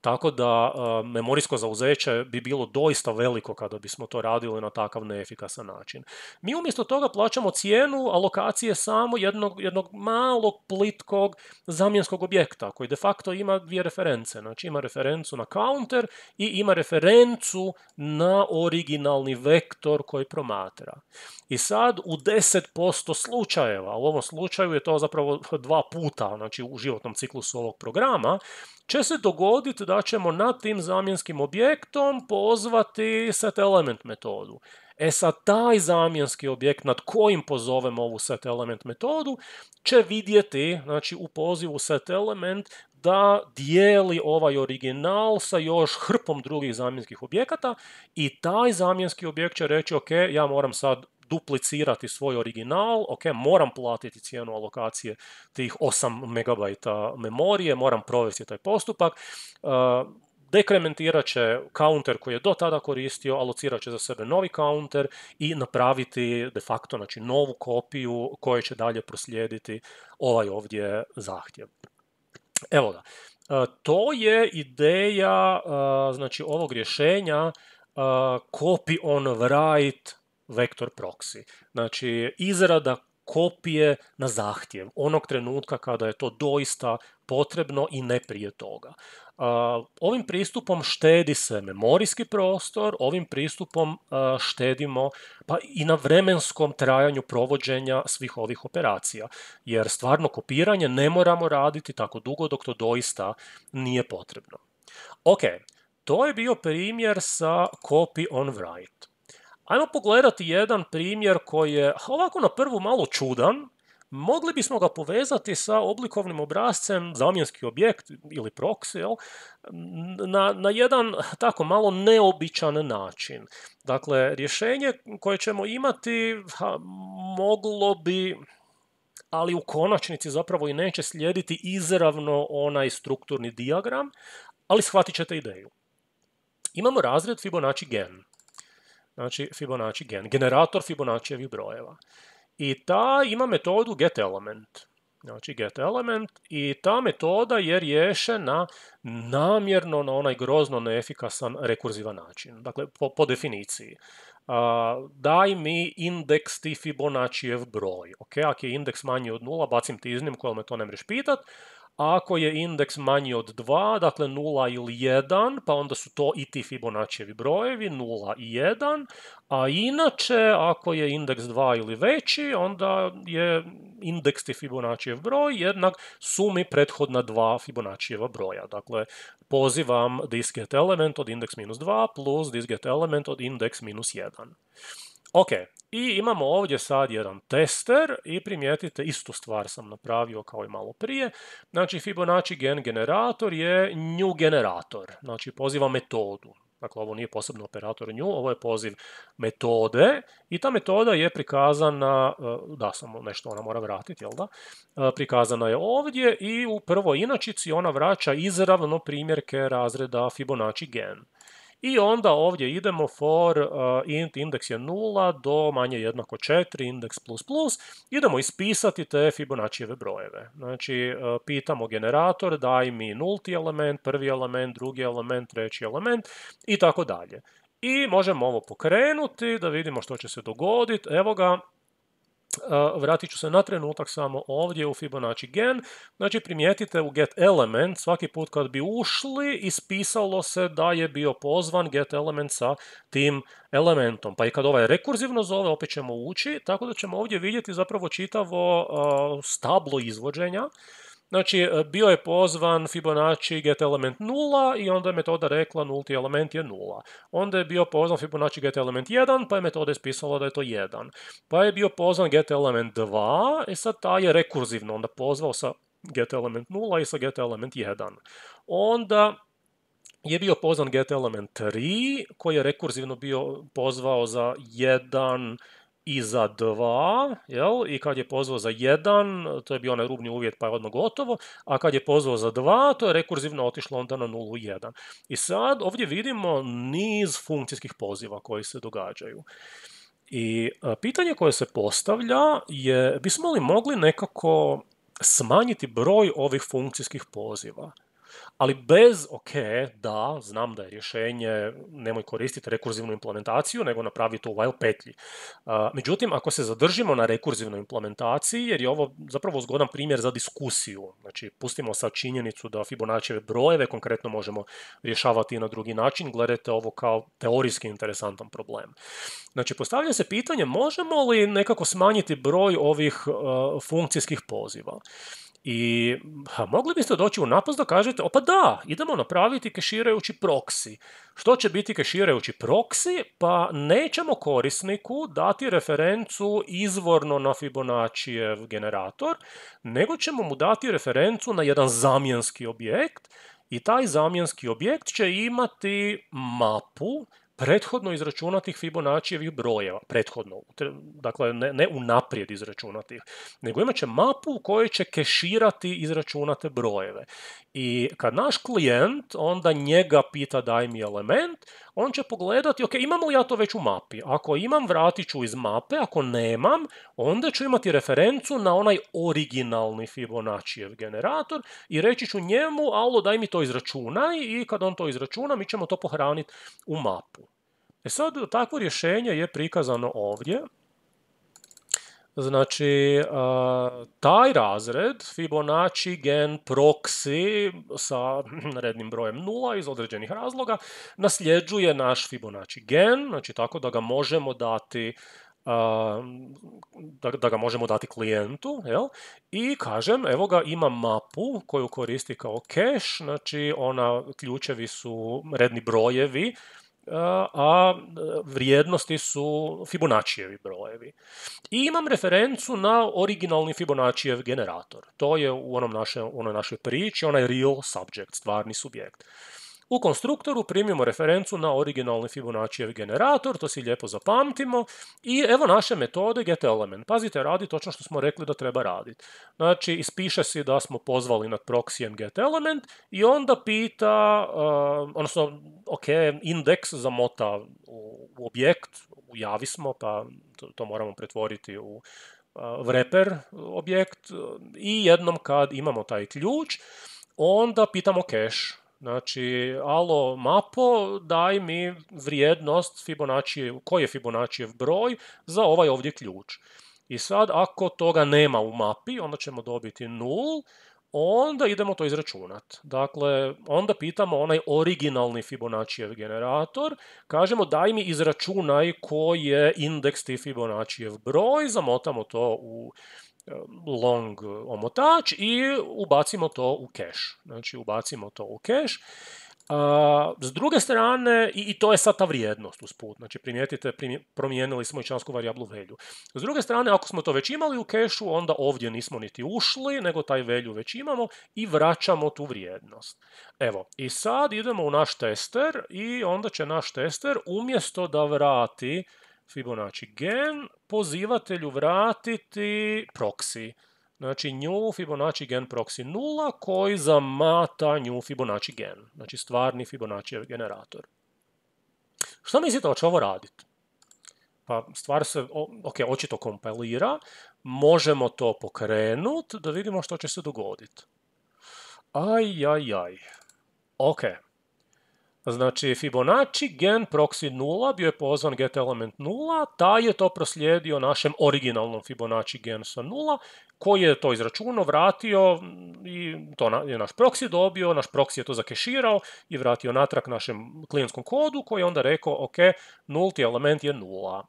Tako da e, memorijsko zauzeće bi bilo doista veliko kada bismo to radili na takav neefikasan način. Mi umjesto toga plaćamo cijenu alokacije samo jednog, jednog malog plitkog zamjenskog objekta koji de facto ima dvije reference. Znači ima referencu na counter i ima referencu na originalni vektor koji promatra. I sad u 10% slučajeva, u ovom slučaju je to zapravo dva puta znači u životnom ciklusu ovog programa, će se dogoditi da ćemo nad tim zamjenskim objektom pozvati set element metodu. E sad, taj zamjenski objekt nad kojim pozovemo ovu set element metodu će vidjeti, znači u pozivu set element, da dijeli ovaj original sa još hrpom drugih zamjenskih objekata i taj zamjenski objekt će reći, ok, ja moram sad duplicirati svoj original, ok, moram platiti cijenu alokacije tih 8 MB memorije, moram provesti taj postupak, Dekrementirat će counter koji je do tada koristio, alocirat će za sebe novi counter i napraviti de facto znači, novu kopiju koju će dalje proslijediti ovaj ovdje zahtjev. Evo da. E, to je ideja e, znači, ovog rješenja e, copy on write vektor proxy. Znači, izrada kopije na zahtjev onog trenutka kada je to doista potrebno i ne prije toga. Ovim pristupom štedi se memorijski prostor, ovim pristupom štedimo pa i na vremenskom trajanju provođenja svih ovih operacija, jer stvarno kopiranje ne moramo raditi tako dugo dok to doista nije potrebno. Ok, to je bio primjer sa copy on write. Ajmo pogledati jedan primjer koji je ovako na prvu malo čudan, mogli bismo ga povezati sa oblikovnim obrazcem zamjenski objekt ili proxy, jel? Na, na jedan tako malo neobičan način. Dakle, rješenje koje ćemo imati moglo bi ali u konačnici zapravo i neće slijediti izravno onaj strukturni diagram, ali shvatit ćete ideju. Imamo razred Fibonacci gen. Znači Fibonacci gen, generator Fibonaccijevih brojeva. I ta ima metodu getElement. Znači getElement i ta metoda je riješena namjerno na onaj grozno neefikasan rekurzivan način. Dakle, po, po definiciji. daj mi indeks ti Fibonacijev broj. Ok, ako je indeks manji od nula, bacim ti iznimku, ali me to ne mreš pitat. Ako je indeks manji od 2, dakle 0 ili 1, pa onda su to i ti Fibonačijevi brojevi, 0 i 1, a inače ako je indeks 2 ili veći, onda je indeks ti Fibonačijev broj jednak sumi prethodna dva fibonačijeva broja. Dakle, pozivam this get element od indeks minus 2 plus this get element od indeks minus 1. Ok, i imamo ovdje sad jedan tester i primijetite istu stvar sam napravio kao i malo prije. Znači Fibonacci gen generator je new generator, znači poziva metodu. Dakle, ovo nije posebno operator nju, ovo je poziv metode i ta metoda je prikazana, e, da, samo nešto ona mora vratiti, jel da? E, prikazana je ovdje i u prvoj inačici ona vraća izravno primjerke razreda Fibonacci gen. I onda ovdje idemo for eh, int, indeks je 0 do manje jednako 4, indeks plus plus. Idemo ispisati te Fibonaccijeve brojeve. Znači, eh, pitamo generator, daj mi nulti element, prvi element, drugi element, treći element i tako dalje. I možemo ovo pokrenuti da vidimo što će se dogoditi. Evo ga, E, vratit ću se na trenutak samo ovdje u Fibonacci gen. Znači primijetite u get element svaki put kad bi ušli ispisalo se da je bio pozvan get element sa tim elementom. Pa i kad ovaj rekurzivno zove opet ćemo ući tako da ćemo ovdje vidjeti zapravo čitavo e, stablo izvođenja Znači, e, bio je pozvan Fibonacci get element 0 i onda je metoda rekla nulti element je 0. Onda je bio pozvan Fibonacci get element 1, pa je metoda ispisala da je to 1. Pa je bio pozvan get element 2, i e sad ta je rekurzivno onda pozvao sa get element 0 i sa get element 1. Onda je bio pozvan get element 3, koji je rekurzivno bio pozvao za 1, i za dva, jel? i kad je pozvao za jedan, to je bio onaj rubni uvjet pa je odmah gotovo, a kad je pozvao za dva, to je rekurzivno otišlo onda na 0,1. I sad ovdje vidimo niz funkcijskih poziva koji se događaju. I e, pitanje koje se postavlja je, bismo li mogli nekako smanjiti broj ovih funkcijskih poziva? ali bez, ok, da, znam da je rješenje, nemoj koristiti rekurzivnu implementaciju, nego napravi to u while petlji. Međutim, ako se zadržimo na rekurzivnoj implementaciji, jer je ovo zapravo zgodan primjer za diskusiju, znači pustimo sad činjenicu da Fibonaccieve brojeve konkretno možemo rješavati i na drugi način, gledajte ovo kao teorijski interesantan problem. Znači, postavlja se pitanje možemo li nekako smanjiti broj ovih funkcijskih poziva. I ha, mogli biste doći u napast da kažete, opa da, idemo napraviti keširajući proksi. Što će biti keširajući proksi? Pa nećemo korisniku dati referencu izvorno na Fibonacijev generator, nego ćemo mu dati referencu na jedan zamjenski objekt i taj zamjenski objekt će imati mapu prethodno izračunatih Fibonaccijevih brojeva, prethodno, dakle ne, ne unaprijed izračunatih, nego imat će mapu u kojoj će keširati izračunate brojeve. I kad naš klijent onda njega pita daj mi element, on će pogledati, ok, imam li ja to već u mapi? Ako imam, vratit ću iz mape, ako nemam, onda ću imati referencu na onaj originalni Fibonaccijev generator i reći ću njemu, alo, daj mi to izračunaj i kad on to izračuna, mi ćemo to pohraniti u mapu. E sad, takvo rješenje je prikazano ovdje. Znači, taj razred Fibonacci gen proxy sa rednim brojem nula iz određenih razloga nasljeđuje naš Fibonacci gen, znači tako da ga možemo dati da, ga možemo dati klijentu, jel? I kažem, evo ga, ima mapu koju koristi kao cache, znači ona ključevi su redni brojevi a vrijednosti su Fibonaccijevi brojevi. I imam referencu na originalni Fibonaccijev generator. To je u onoj našoj priči, onaj real subject, stvarni subjekt. U konstruktoru primimo referencu na originalni Fibonaccijev generator, to si lijepo zapamtimo. I evo naše metode getElement. Pazite, radi točno što smo rekli da treba raditi. Znači, ispiše si da smo pozvali nad proksijem getElement i onda pita, eh, odnosno, ok, indeks zamota u, u objekt, ujavi smo, pa to, moramo pretvoriti u wrapper eh, objekt i jednom kad imamo taj ključ, onda pitamo cache. Znači, alo mapo, daj mi vrijednost Fibonacci, koji je Fibonaccijev broj za ovaj ovdje ključ. I sad, ako toga nema u mapi, onda ćemo dobiti 0, onda idemo to izračunat. Dakle, onda pitamo onaj originalni Fibonaccijev generator, kažemo daj mi izračunaj koji je indeks ti Fibonaccijev broj, zamotamo to u long omotač i ubacimo to u cache. Znači, ubacimo to u cache. A, s druge strane, i, to je sad ta vrijednost usput, znači primijetite, promijenili smo i člansku variablu velju. S druge strane, ako smo to već imali u kešu, onda ovdje nismo niti ušli, nego taj velju već imamo i vraćamo tu vrijednost. Evo, i sad idemo u naš tester i onda će naš tester umjesto da vrati Fibonacci gen pozivatelju vratiti proxy. Znači nju Fibonacci gen proxy 0 koji zamata nju Fibonacci gen. Znači stvarni Fibonacci generator. Što mislite hoće će ovo raditi? Pa stvar se, ok, očito kompelira. Možemo to pokrenuti da vidimo što će se dogoditi. Aj, aj, aj. Ok. Znači, Fibonacci gen proxy 0 bio je pozvan get element 0, taj je to proslijedio našem originalnom Fibonacci gen sa 0, koji je to izračuno vratio i to je naš proxy dobio, naš proxy je to zakeširao i vratio natrag našem klijentskom kodu koji je onda rekao, ok, nulti element je 0.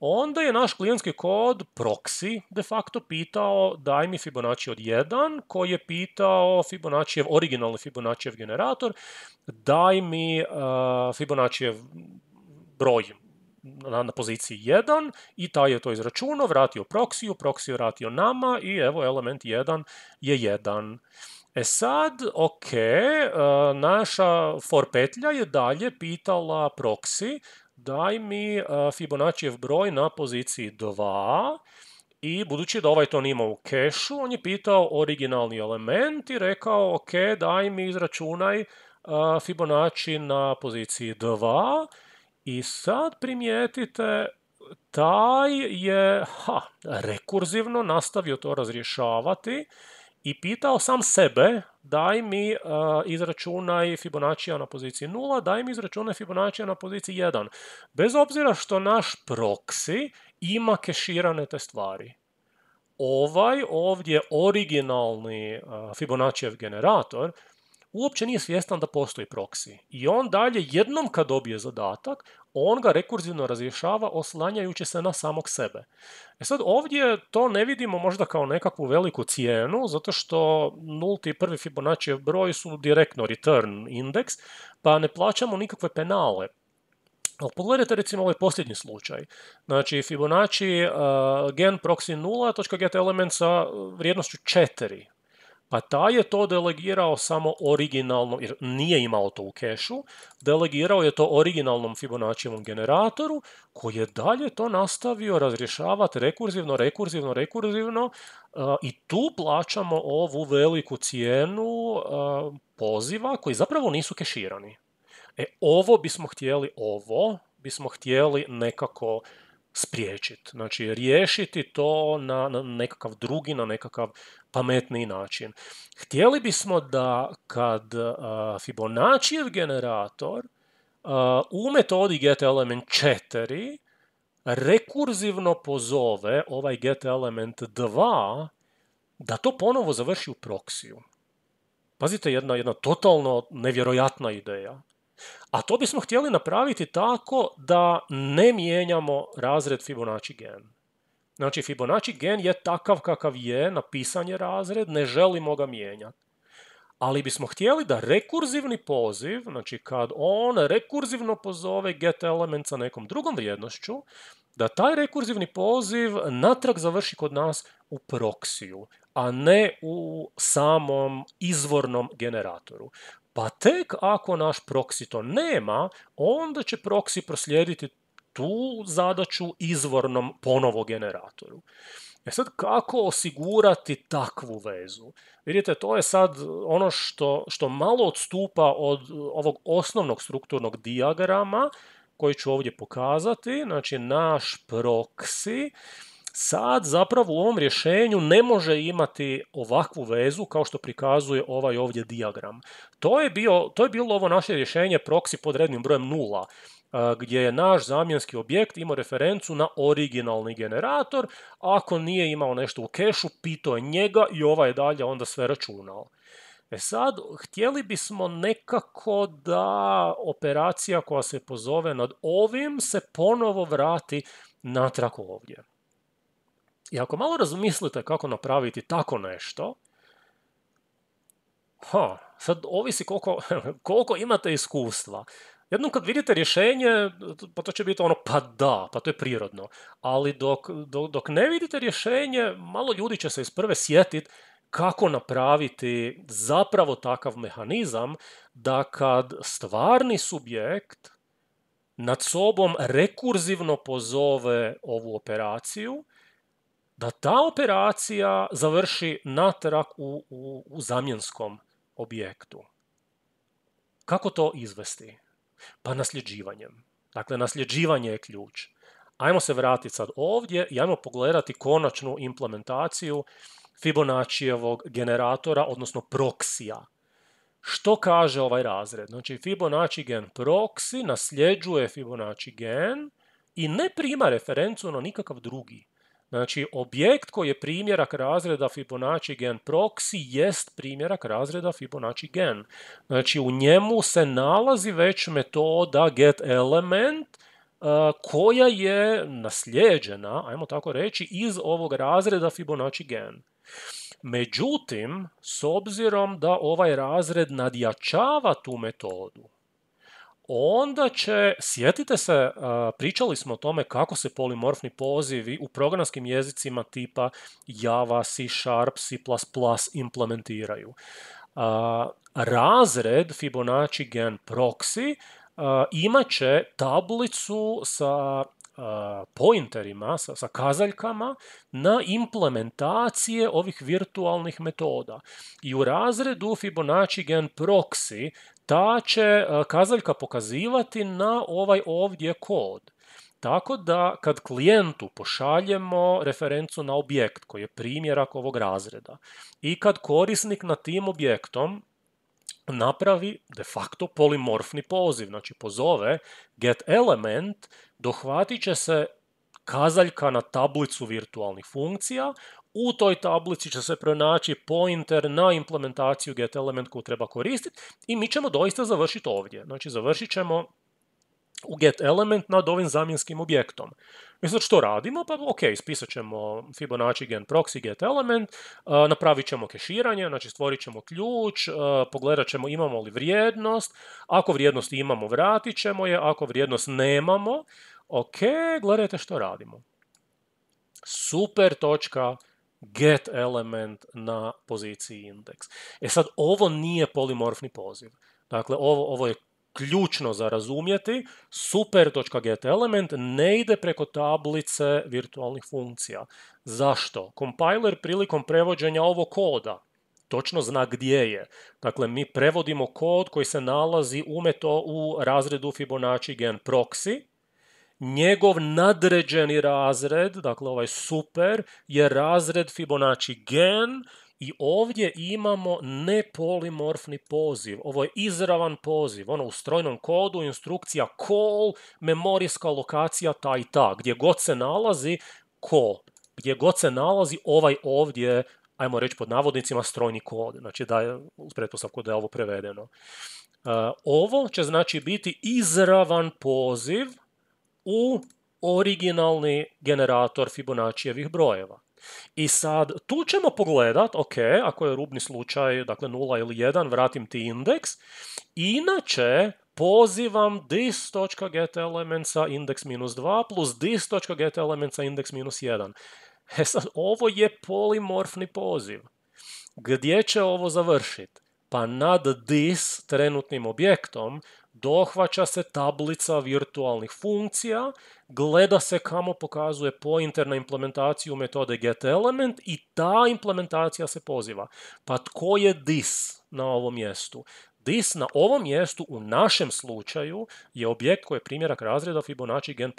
Onda je naš klijentski kod proxy de facto pitao daj mi Fibonacci od 1 koji je pitao Fibonacci originalni Fibonacci generator, daj mi uh, Fibonaccijev broj na, poziciji 1 i taj je to izračunao, vratio proksiju, proksiju vratio nama i evo element 1 je 1. E sad, ok, e, naša for petlja je dalje pitala proxy Daj mi e, Fibonacijev broj na poziciji 2 i budući da ovaj to nima u kešu, on je pitao originalni element i rekao ok, daj mi izračunaj e, Fibonacci na poziciji 2 i sad primijetite taj je ha, rekurzivno nastavio to razrješavati i pitao sam sebe, daj mi e, izračunaj Fibonaccija na poziciji 0, daj mi izračunaj Fibonaccija na poziciji 1. Bez obzira što naš proksi ima keširane te stvari. Ovaj ovdje originalni uh, generator uopće nije svjestan da postoji proksi. I on dalje jednom kad dobije zadatak, on ga rekurzivno razrješava oslanjajući se na samog sebe. E sad ovdje to ne vidimo možda kao nekakvu veliku cijenu, zato što nulti i prvi Fibonacci broj su direktno return indeks, pa ne plaćamo nikakve penale. Ali pogledajte recimo ovaj posljednji slučaj. Znači Fibonacci eh, gen proxy 0.get element sa eh, vrijednošću 4. Pa taj je to delegirao samo originalno, jer nije imao to u kešu, delegirao je to originalnom Fibonaccijevom generatoru, koji je dalje to nastavio razrješavati rekurzivno, rekurzivno, rekurzivno i tu plaćamo ovu veliku cijenu poziva koji zapravo nisu keširani. E, ovo bismo htjeli, ovo bismo htjeli nekako spriječiti. Znači, riješiti to na nekakav drugi, na nekakav pametniji način. Htjeli bismo da kad Fibonacciev generator u metodi getElement 4 rekurzivno pozove ovaj getElement 2 da to ponovo završi u proksiju. Pazite, jedna, jedna totalno nevjerojatna ideja. A to bismo htjeli napraviti tako da ne mijenjamo razred Fibonacci gen. Znači Fibonacci gen je takav kakav je, napisan je razred, ne želimo ga mijenjati. Ali bismo htjeli da rekurzivni poziv, znači kad on rekurzivno pozove get element sa nekom drugom vrijednošću, da taj rekurzivni poziv natrag završi kod nas u proksiju, a ne u samom izvornom generatoru. Pa tek ako naš proksi to nema, onda će proksi proslijediti tu zadaću izvornom ponovo generatoru. E sad, kako osigurati takvu vezu? Vidite, to je sad ono što, što malo odstupa od ovog osnovnog strukturnog diagrama koji ću ovdje pokazati. Znači, naš proksi sad zapravo u ovom rješenju ne može imati ovakvu vezu kao što prikazuje ovaj ovdje diagram. To je, to je bilo ovo naše rješenje proksi pod rednim brojem nula e, gdje je naš zamjenski objekt imao referencu na originalni generator, ako nije imao nešto u kešu, pito je njega i ovaj je dalje onda sve računao. E sad, htjeli bismo nekako da operacija koja se pozove nad ovim se ponovo vrati natrag ovdje. I ako malo razmislite kako napraviti tako nešto, ha, sad ovisi koliko, koliko imate iskustva. Jednom kad vidite rješenje, pa to će biti ono, pa da, pa to je prirodno. Ali dok, dok, dok ne vidite rješenje, malo ljudi će se iz prve sjetiti kako napraviti zapravo takav mehanizam da kad stvarni subjekt nad sobom rekurzivno pozove ovu operaciju, da ta operacija završi natrag u, u, zamjenskom objektu. Kako to izvesti? Pa nasljeđivanjem. Dakle, nasljeđivanje je ključ. Ajmo se vratiti sad ovdje i ajmo pogledati konačnu implementaciju Fibonaccijevog generatora, odnosno proksija. Što kaže ovaj razred? Znači, Fibonacci gen proksi nasljeđuje Fibonacci gen i ne prima referencu na nikakav drugi. Znači, objekt koji je primjerak razreda Fibonacci gen proxy jest primjerak razreda Fibonacci gen. Znači, u njemu se nalazi već metoda getElement e, koja je nasljeđena, ajmo tako reći, iz ovog razreda Fibonacci gen. Međutim, s obzirom da ovaj razred nadjačava tu metodu, onda će, sjetite se, pričali smo o tome kako se polimorfni pozivi u programskim jezicima tipa Java, C Sharp, C++ implementiraju. Razred Fibonacci gen proxy imat će tablicu sa pointerima, sa, kazaljkama na implementacije ovih virtualnih metoda. I u razredu Fibonacci gen proxy ta će e, kazaljka pokazivati na ovaj ovdje kod. Tako da kad klijentu pošaljemo referencu na objekt koji je primjerak ovog razreda i kad korisnik na tim objektom napravi de facto polimorfni poziv, znači pozove get element, dohvatit će se kazaljka na tablicu virtualnih funkcija, u toj tablici će se pronaći pointer na implementaciju getElement koju treba koristiti i mi ćemo doista završiti ovdje. Znači završit ćemo u getElement nad ovim zamjenskim objektom. Mi sad što radimo? Pa ok, ispisat ćemo Fibonacci gen proxy get element, napravit ćemo keširanje, znači stvorit ćemo ključ, pogledat ćemo imamo li vrijednost, ako vrijednost imamo vratit ćemo je, ako vrijednost nemamo, ok, gledajte što radimo. Super točka get element na poziciji indeks. E sad, ovo nije polimorfni poziv. Dakle, ovo, ovo je ključno za razumjeti, element ne ide preko tablice virtualnih funkcija. Zašto? Compiler prilikom prevođenja ovog koda točno zna gdje je. Dakle, mi prevodimo kod koji se nalazi umeto u razredu Fibonacci gen proxy, njegov nadređeni razred, dakle ovaj super, je razred Fibonacci gen i ovdje imamo nepolimorfni poziv. Ovo je izravan poziv. Ono u strojnom kodu instrukcija call, memorijska lokacija ta i ta. Gdje god se nalazi ko, gdje god se nalazi ovaj ovdje ajmo reći pod navodnicima, strojni kod. Znači da je, uz pretpostavku da je ovo prevedeno. E, ovo će znači biti izravan poziv u originalni generator Fibonaccijevih brojeva. I sad, tu ćemo pogledat, ok, ako je rubni slučaj, dakle 0 ili 1, vratim ti indeks. Inače, pozivam this.getElementsa indeks minus 2 plus this.getElementsa indeks minus 1. E sad, ovo je polimorfni poziv. Gdje će ovo završit? Pa nad this trenutnim objektom dohvaća se tablica virtualnih funkcija, gleda se kamo pokazuje pointer na implementaciju metode getElement i ta implementacija se poziva. Pa tko je this na ovom mjestu? This na ovom mjestu u našem slučaju je objekt koji je primjerak razreda Fibonacci gen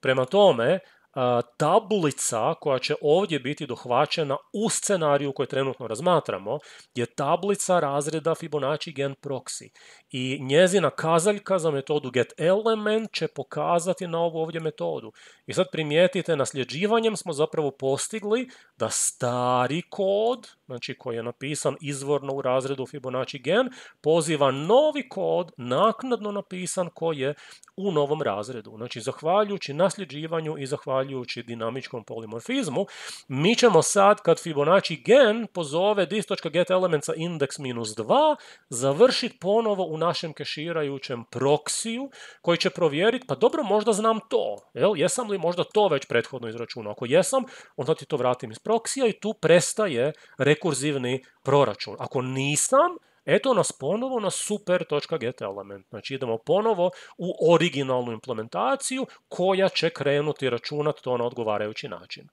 Prema tome, E, tablica koja će ovdje biti dohvaćena u scenariju koji trenutno razmatramo je tablica razreda Fibonacci gen proxy i njezina kazaljka za metodu get Element će pokazati na ovu ovdje metodu. I sad primijetite, nasljeđivanjem smo zapravo postigli da stari kod znači koji je napisan izvorno u razredu Fibonacci gen, poziva novi kod naknadno napisan koji je u novom razredu. Znači, zahvaljujući nasljeđivanju i zahvaljujući dinamičkom polimorfizmu, mi ćemo sad, kad Fibonacci gen pozove distočka get elementsa minus 2, završiti ponovo u našem keširajućem proksiju, koji će provjeriti, pa dobro, možda znam to. Jel? Jesam li možda to već prethodno izračunao? Ako jesam, onda ti to vratim iz proksija i tu prestaje rekurzivni proračun. Ako nisam, eto nas ponovo na super.get element. Znači idemo ponovo u originalnu implementaciju koja će krenuti računati to na odgovarajući način.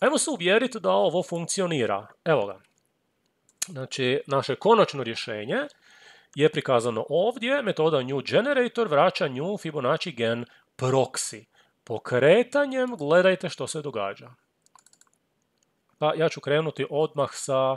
Ajmo se uvjeriti da ovo funkcionira. Evo ga. Znači, naše konačno rješenje je prikazano ovdje. Metoda new generator vraća new Fibonacci gen proxy. Pokretanjem gledajte što se događa. Pa ja ću krenuti odmah sa e,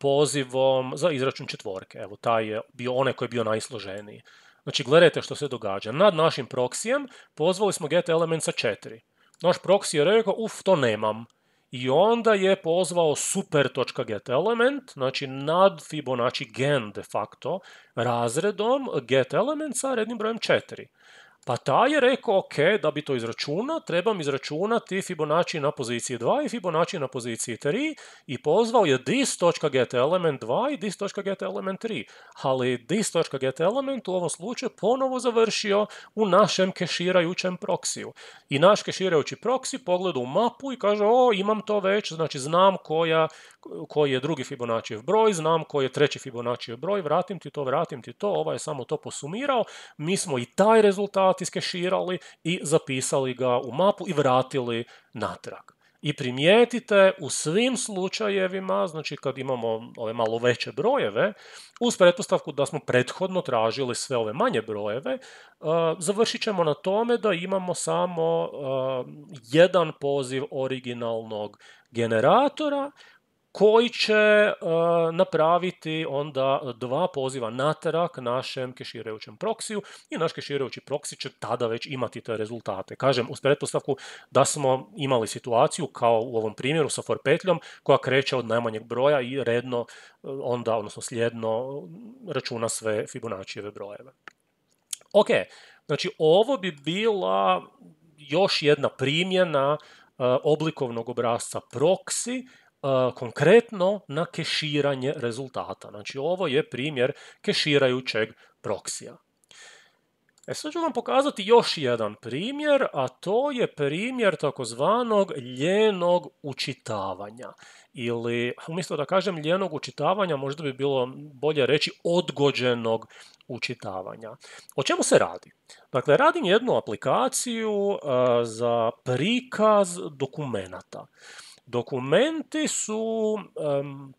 pozivom za izračun četvorke. Evo, taj je bio onaj koji je bio najsloženiji. Znači, gledajte što se događa. Nad našim proksijem pozvali smo get element sa četiri. Naš proksi je rekao, uf, to nemam. I onda je pozvao super.getElement, znači nad Fibonacci gen de facto, razredom getElement sa rednim brojem 4. Pa taj je rekao, ok, da bi to izračunao, trebam izračunati Fibonacci na poziciji 2 i Fibonacci na poziciji 3 i pozvao je this.getElement 2 i this.getElement 3. Ali this.getElement u ovom slučaju ponovo završio u našem keširajućem proksiju. I naš keširajući proksi pogleda u mapu i kaže, o, imam to već, znači znam koja, koji je drugi Fibonaccijev broj, znam koji je treći Fibonaccijev broj, vratim ti to, vratim ti to, ovaj je samo to posumirao, mi smo i taj rezultat iskeširali i zapisali ga u mapu i vratili natrag. I primijetite u svim slučajevima, znači kad imamo ove malo veće brojeve, uz pretpostavku da smo prethodno tražili sve ove manje brojeve, e, završit ćemo na tome da imamo samo e, jedan poziv originalnog generatora koji će e, napraviti onda dva poziva natrag našem keširajućem proksiju i naš keširajući proksi će tada već imati te rezultate. Kažem, uz pretpostavku da smo imali situaciju kao u ovom primjeru sa forpetljom koja kreće od najmanjeg broja i redno e, onda, odnosno slijedno računa sve Fibonaccijeve brojeve. Ok, znači ovo bi bila još jedna primjena e, oblikovnog obrazca proksi konkretno na keširanje rezultata. Znači ovo je primjer keširajućeg proksija. E sad ću vam pokazati još jedan primjer, a to je primjer takozvanog ljenog učitavanja. Ili, umjesto da kažem ljenog učitavanja, možda bi bilo bolje reći odgođenog učitavanja. O čemu se radi? Dakle, radim jednu aplikaciju za prikaz dokumenata. Dokumenti su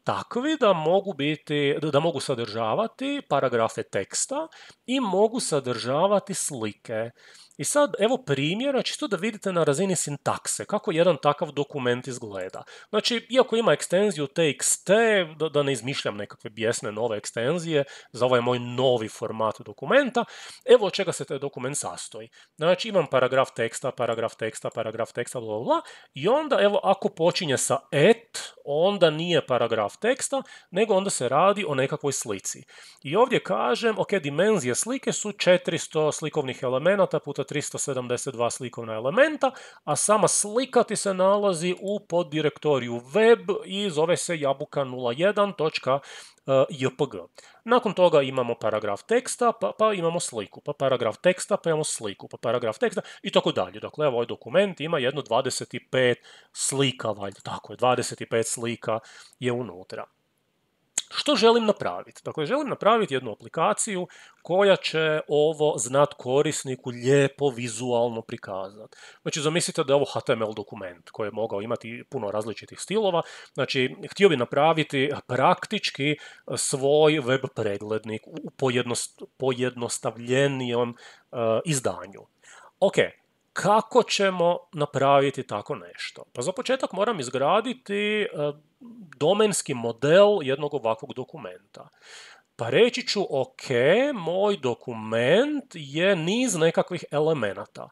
takvi da mogu biti, da mogu sadržavati paragrafe teksta i mogu sadržavati slike. I sad, evo primjera, čisto da vidite na razini sintakse, kako jedan takav dokument izgleda. Znači, iako ima ekstenziju txt, da, da ne izmišljam nekakve bijesne nove ekstenzije za ovaj moj novi format dokumenta, evo od čega se taj dokument sastoji. Znači, imam paragraf teksta, paragraf teksta, paragraf teksta, bla, i onda, evo, ako počinje sa et, onda nije paragraf teksta, nego onda se radi o nekakvoj slici. I ovdje kažem, ok, dimenzije slike su 400 slikovnih elemenata puta 372 slikovna elementa, a sama slika ti se nalazi u poddirektoriju web i zove se jabuka01.jpg. Nakon toga imamo paragraf teksta, pa, pa imamo sliku, pa paragraf teksta, pa imamo sliku, pa paragraf teksta i tako dalje. Dakle, ovaj dokument ima jedno 25 slika, valjda, tako je, 25 slika je unutra. Što želim napraviti? Dakle, želim napraviti jednu aplikaciju koja će ovo znat korisniku lijepo vizualno prikazati. Znači, zamislite da je ovo HTML dokument koji je mogao imati puno različitih stilova. Znači, htio bi napraviti praktički svoj web preglednik u pojednost, pojednostavljenijem eh, izdanju. Ok, kako ćemo napraviti tako nešto? Pa za početak moram izgraditi e, domenski model jednog ovakvog dokumenta. Pa reći ću, ok, moj dokument je niz nekakvih elemenata.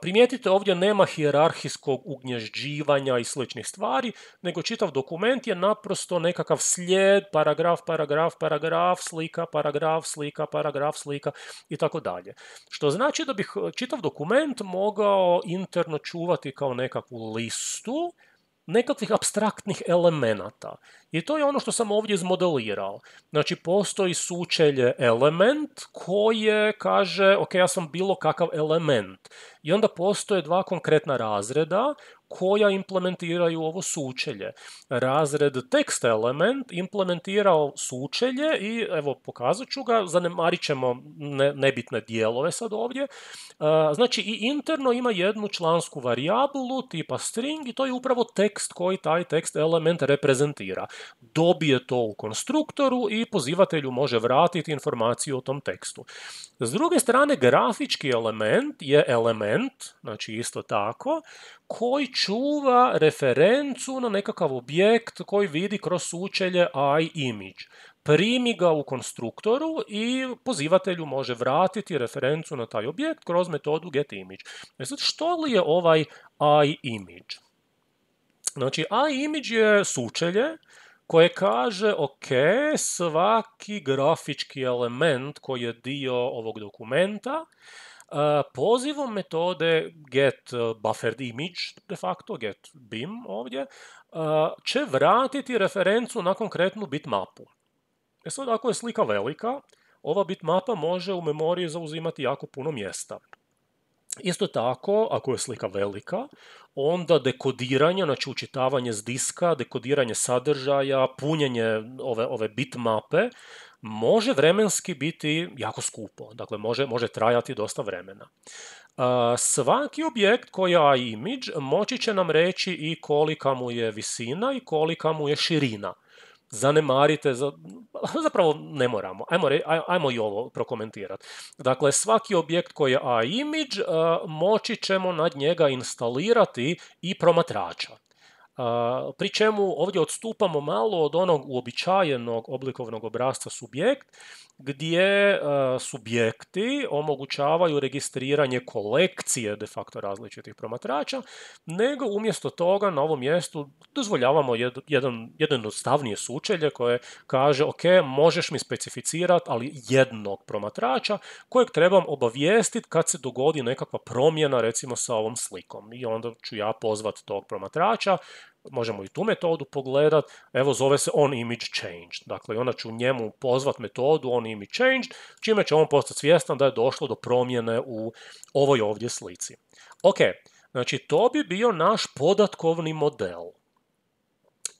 Primijetite, ovdje nema hijerarhijskog ugnježđivanja i sličnih stvari, nego čitav dokument je naprosto nekakav slijed, paragraf, paragraf, paragraf, slika, paragraf, slika, paragraf, slika i tako dalje. Što znači da bih e, čitav dokument mogao interno čuvati kao nekakvu listu nekakvih abstraktnih elemenata i to je ono što sam ovdje izmodelirao. Znači, postoji sučelje element koje kaže, ok, ja sam bilo kakav element. I onda postoje dva konkretna razreda koja implementiraju ovo sučelje. Razred tekst element implementirao sučelje i evo pokazat ću ga, zanemarit ćemo nebitne dijelove sad ovdje. E, znači i interno ima jednu člansku varijablu tipa string i to je upravo tekst koji taj tekst element reprezentira dobije to u konstruktoru i pozivatelju može vratiti informaciju o tom tekstu. S druge strane, grafički element je element, znači isto tako, koji čuva referencu na nekakav objekt koji vidi kroz sučelje iImage. primi ga u konstruktoru i pozivatelju može vratiti referencu na taj objekt kroz metodu getImage. E sad, što li je ovaj iImage? Znači, iImage je sučelje koje kaže, ok, svaki grafički element koji je dio ovog dokumenta eh, pozivom metode get buffered image, de facto get bim ovdje, eh, će vratiti referencu na konkretnu bitmapu. E sad, ako je slika velika, ova bitmapa može u memoriji zauzimati jako puno mjesta. Isto tako, ako je slika velika, onda dekodiranje, znači učitavanje z diska, dekodiranje sadržaja, punjenje ove, ove bitmape, može vremenski biti jako skupo, dakle može, može trajati dosta vremena. svaki objekt koji je image moći će nam reći i kolika mu je visina i kolika mu je širina zanemarite, zapravo ne moramo. Ajmo, ajmo i ovo prokomentirati. Dakle, svaki objekt koji je A image, eh, moći ćemo nad njega instalirati i promatrača pri čemu ovdje odstupamo malo od onog uobičajenog oblikovnog obrasca subjekt, gdje subjekti omogućavaju registriranje kolekcije de facto različitih promatrača, nego umjesto toga na ovom mjestu dozvoljavamo jedno jedan, jednostavnije sučelje koje kaže ok, možeš mi specificirati, ali jednog promatrača kojeg trebam obavijestiti kad se dogodi nekakva promjena recimo sa ovom slikom i onda ću ja pozvat tog promatrača možemo i tu metodu pogledat, evo zove se on image changed. Dakle, ona će u njemu pozvat metodu on image changed, čime će on postati svjestan da je došlo do promjene u ovoj ovdje slici. Ok, znači to bi bio naš podatkovni model.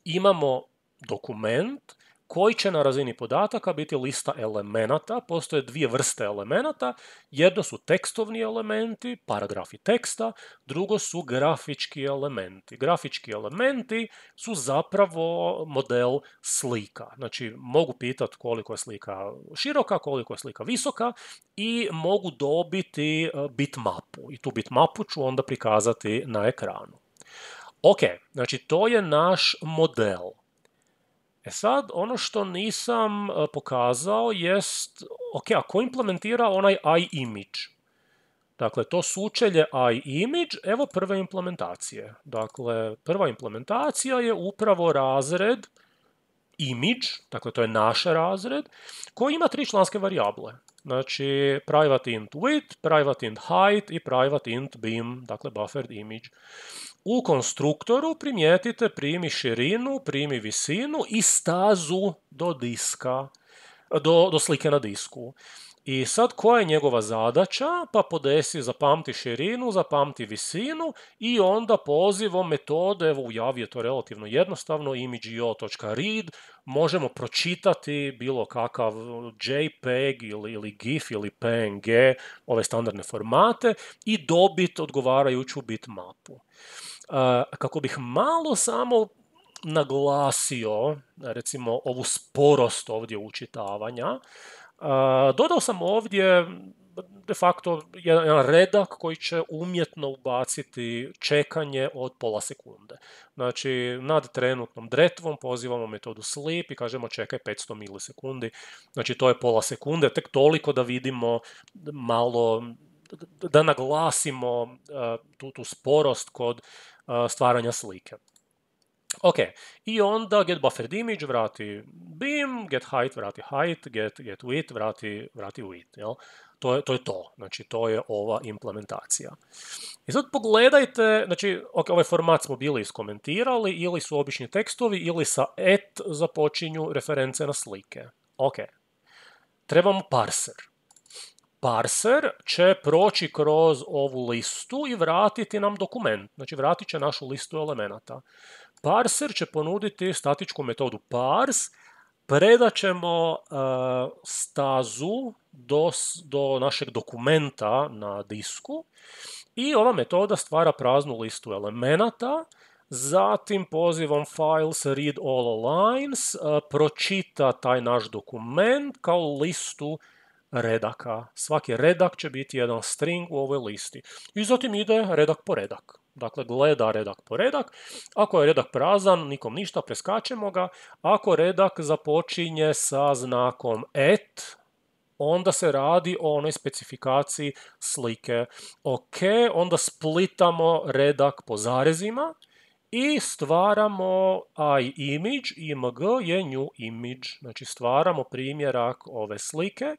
Imamo dokument koji će na razini podataka biti lista elemenata. Postoje dvije vrste elemenata. Jedno su tekstovni elementi, paragrafi teksta, drugo su grafički elementi. Grafički elementi su zapravo model slika. Znači, mogu pitati koliko je slika široka, koliko je slika visoka i mogu dobiti e, bitmapu. I tu bitmapu ću onda prikazati na ekranu. Ok, znači to je naš model. E sad, ono što nisam e, pokazao jest, ok, a ko implementira onaj iImage? Dakle, to sučelje iImage, evo prve implementacije. Dakle, prva implementacija je upravo razred image, dakle to je naš razred, koji ima tri članske varijable. Znači, private int width, private int height i private int beam, dakle buffered image. U konstruktoru primijetite primi širinu, primi visinu i stazu do diska, do, do slike na disku. I sad koja je njegova zadaća? Pa podesi zapamti širinu, zapamti visinu i onda pozivom metode, evo u je to relativno jednostavno, image.io.read, možemo pročitati bilo kakav JPEG ili, ili GIF ili PNG, ove standardne formate i dobiti odgovarajuću bitmapu. E, kako bih malo samo naglasio, recimo, ovu sporost ovdje učitavanja, Dodao sam ovdje de facto jedan redak koji će umjetno ubaciti čekanje od pola sekunde. Znači, nad trenutnom dretvom pozivamo metodu sleep i kažemo čekaj 500 milisekundi. Znači, to je pola sekunde, tek toliko da vidimo malo, da naglasimo tu, tu sporost kod stvaranja slike. Ok, i onda get buffer image vrati beam, get height vrati height, get, get width vrati, vrati width. Jel? To, je, to je to, znači to je ova implementacija. I sad pogledajte, znači okay, ovaj format smo bili iskomentirali, ili su obični tekstovi, ili sa et započinju reference na slike. Ok, trebamo parser. Parser će proći kroz ovu listu i vratiti nam dokument, znači vratit će našu listu elemenata. Parser će ponuditi statičku metodu pars, predat ćemo e, stazu do, našeg dokumenta na disku i ova metoda stvara praznu listu elemenata, zatim pozivom files read all lines e, pročita taj naš dokument kao listu redaka. Svaki redak će biti jedan string u ovoj listi. I zatim ide redak po redak. Dakle, gleda redak po redak. Ako je redak prazan, nikom ništa, preskačemo ga. Ako redak započinje sa znakom et, onda se radi o onoj specifikaciji slike. Ok, onda splitamo redak po zarezima i stvaramo i-image, img je new image. Znači stvaramo primjerak ove slike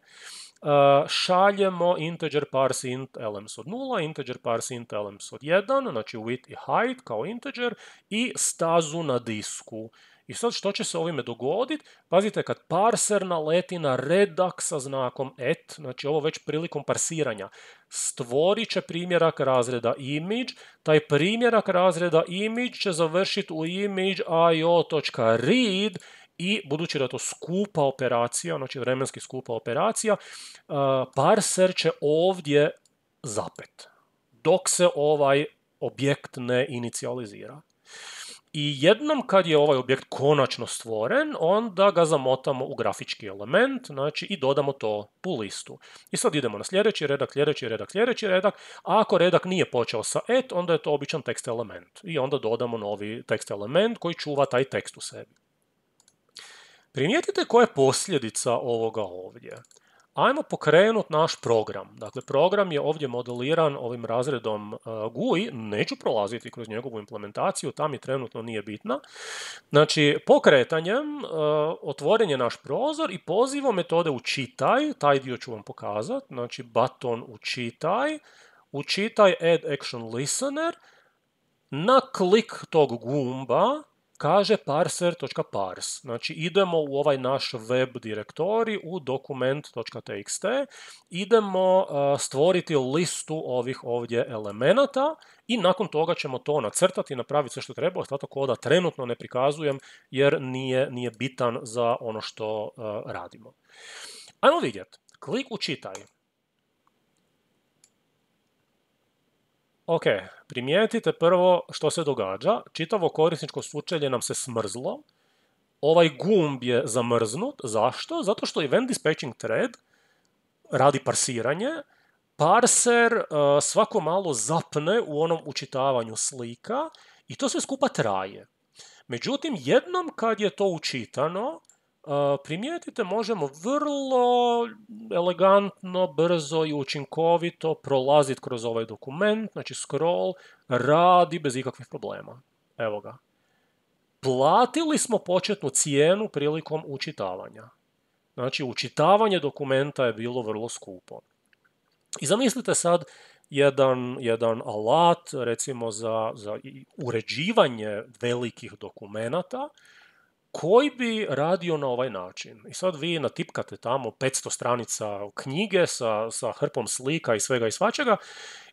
Eh, šaljemo integer parse int elements od 0, integer parse int elements od 1, znači width i height kao integer i stazu na disku. I sad što će se ovime dogoditi? Pazite, kad parser naleti na redak sa znakom et, znači ovo već prilikom parsiranja, stvorit će primjerak razreda image, taj primjerak razreda image će završiti u image.io.read i budući da je to skupa operacija, znači vremenski skupa operacija, parser e, će ovdje zapet, dok se ovaj objekt ne inicijalizira. I jednom kad je ovaj objekt konačno stvoren, onda ga zamotamo u grafički element, znači i dodamo to u listu. I sad idemo na sljedeći redak, sljedeći redak, sljedeći redak. A ako redak nije počeo sa et, onda je to običan tekst element. I onda dodamo novi tekst element koji čuva taj tekst u sebi. Primijetite koja je posljedica ovoga ovdje. Ajmo pokrenuti naš program. Dakle, program je ovdje modeliran ovim razredom e, GUI, neću prolaziti kroz njegovu implementaciju, ta mi trenutno nije bitna. Znači, pokretanjem e, otvoren je naš prozor i pozivom metode učitaj, taj dio ću vam pokazati, znači baton učitaj, učitaj add action listener, na klik tog gumba kaže parser.pars. Znači idemo u ovaj naš web direktori u dokument.txt, idemo e, stvoriti listu ovih ovdje elemenata i nakon toga ćemo to nacrtati, napraviti sve što treba, ostatak koda trenutno ne prikazujem jer nije, nije bitan za ono što e, radimo. Ajmo vidjeti, klik učitaj. čitaj. Ok, primijetite prvo što se događa. Čitavo korisničko sučelje nam se smrzlo. Ovaj gumb je zamrznut. Zašto? Zato što event dispatching thread radi parsiranje. Parser e, svako malo zapne u onom učitavanju slika i to sve skupa traje. Međutim, jednom kad je to učitano, primijetite, možemo vrlo elegantno, brzo i učinkovito prolaziti kroz ovaj dokument, znači scroll radi bez ikakvih problema. Evo ga. Platili smo početnu cijenu prilikom učitavanja. Znači, učitavanje dokumenta je bilo vrlo skupo. I zamislite sad jedan, jedan alat, recimo za, za uređivanje velikih dokumenata, koji bi radio na ovaj način. I sad vi natipkate tamo 500 stranica knjige sa, sa hrpom slika i svega i svačega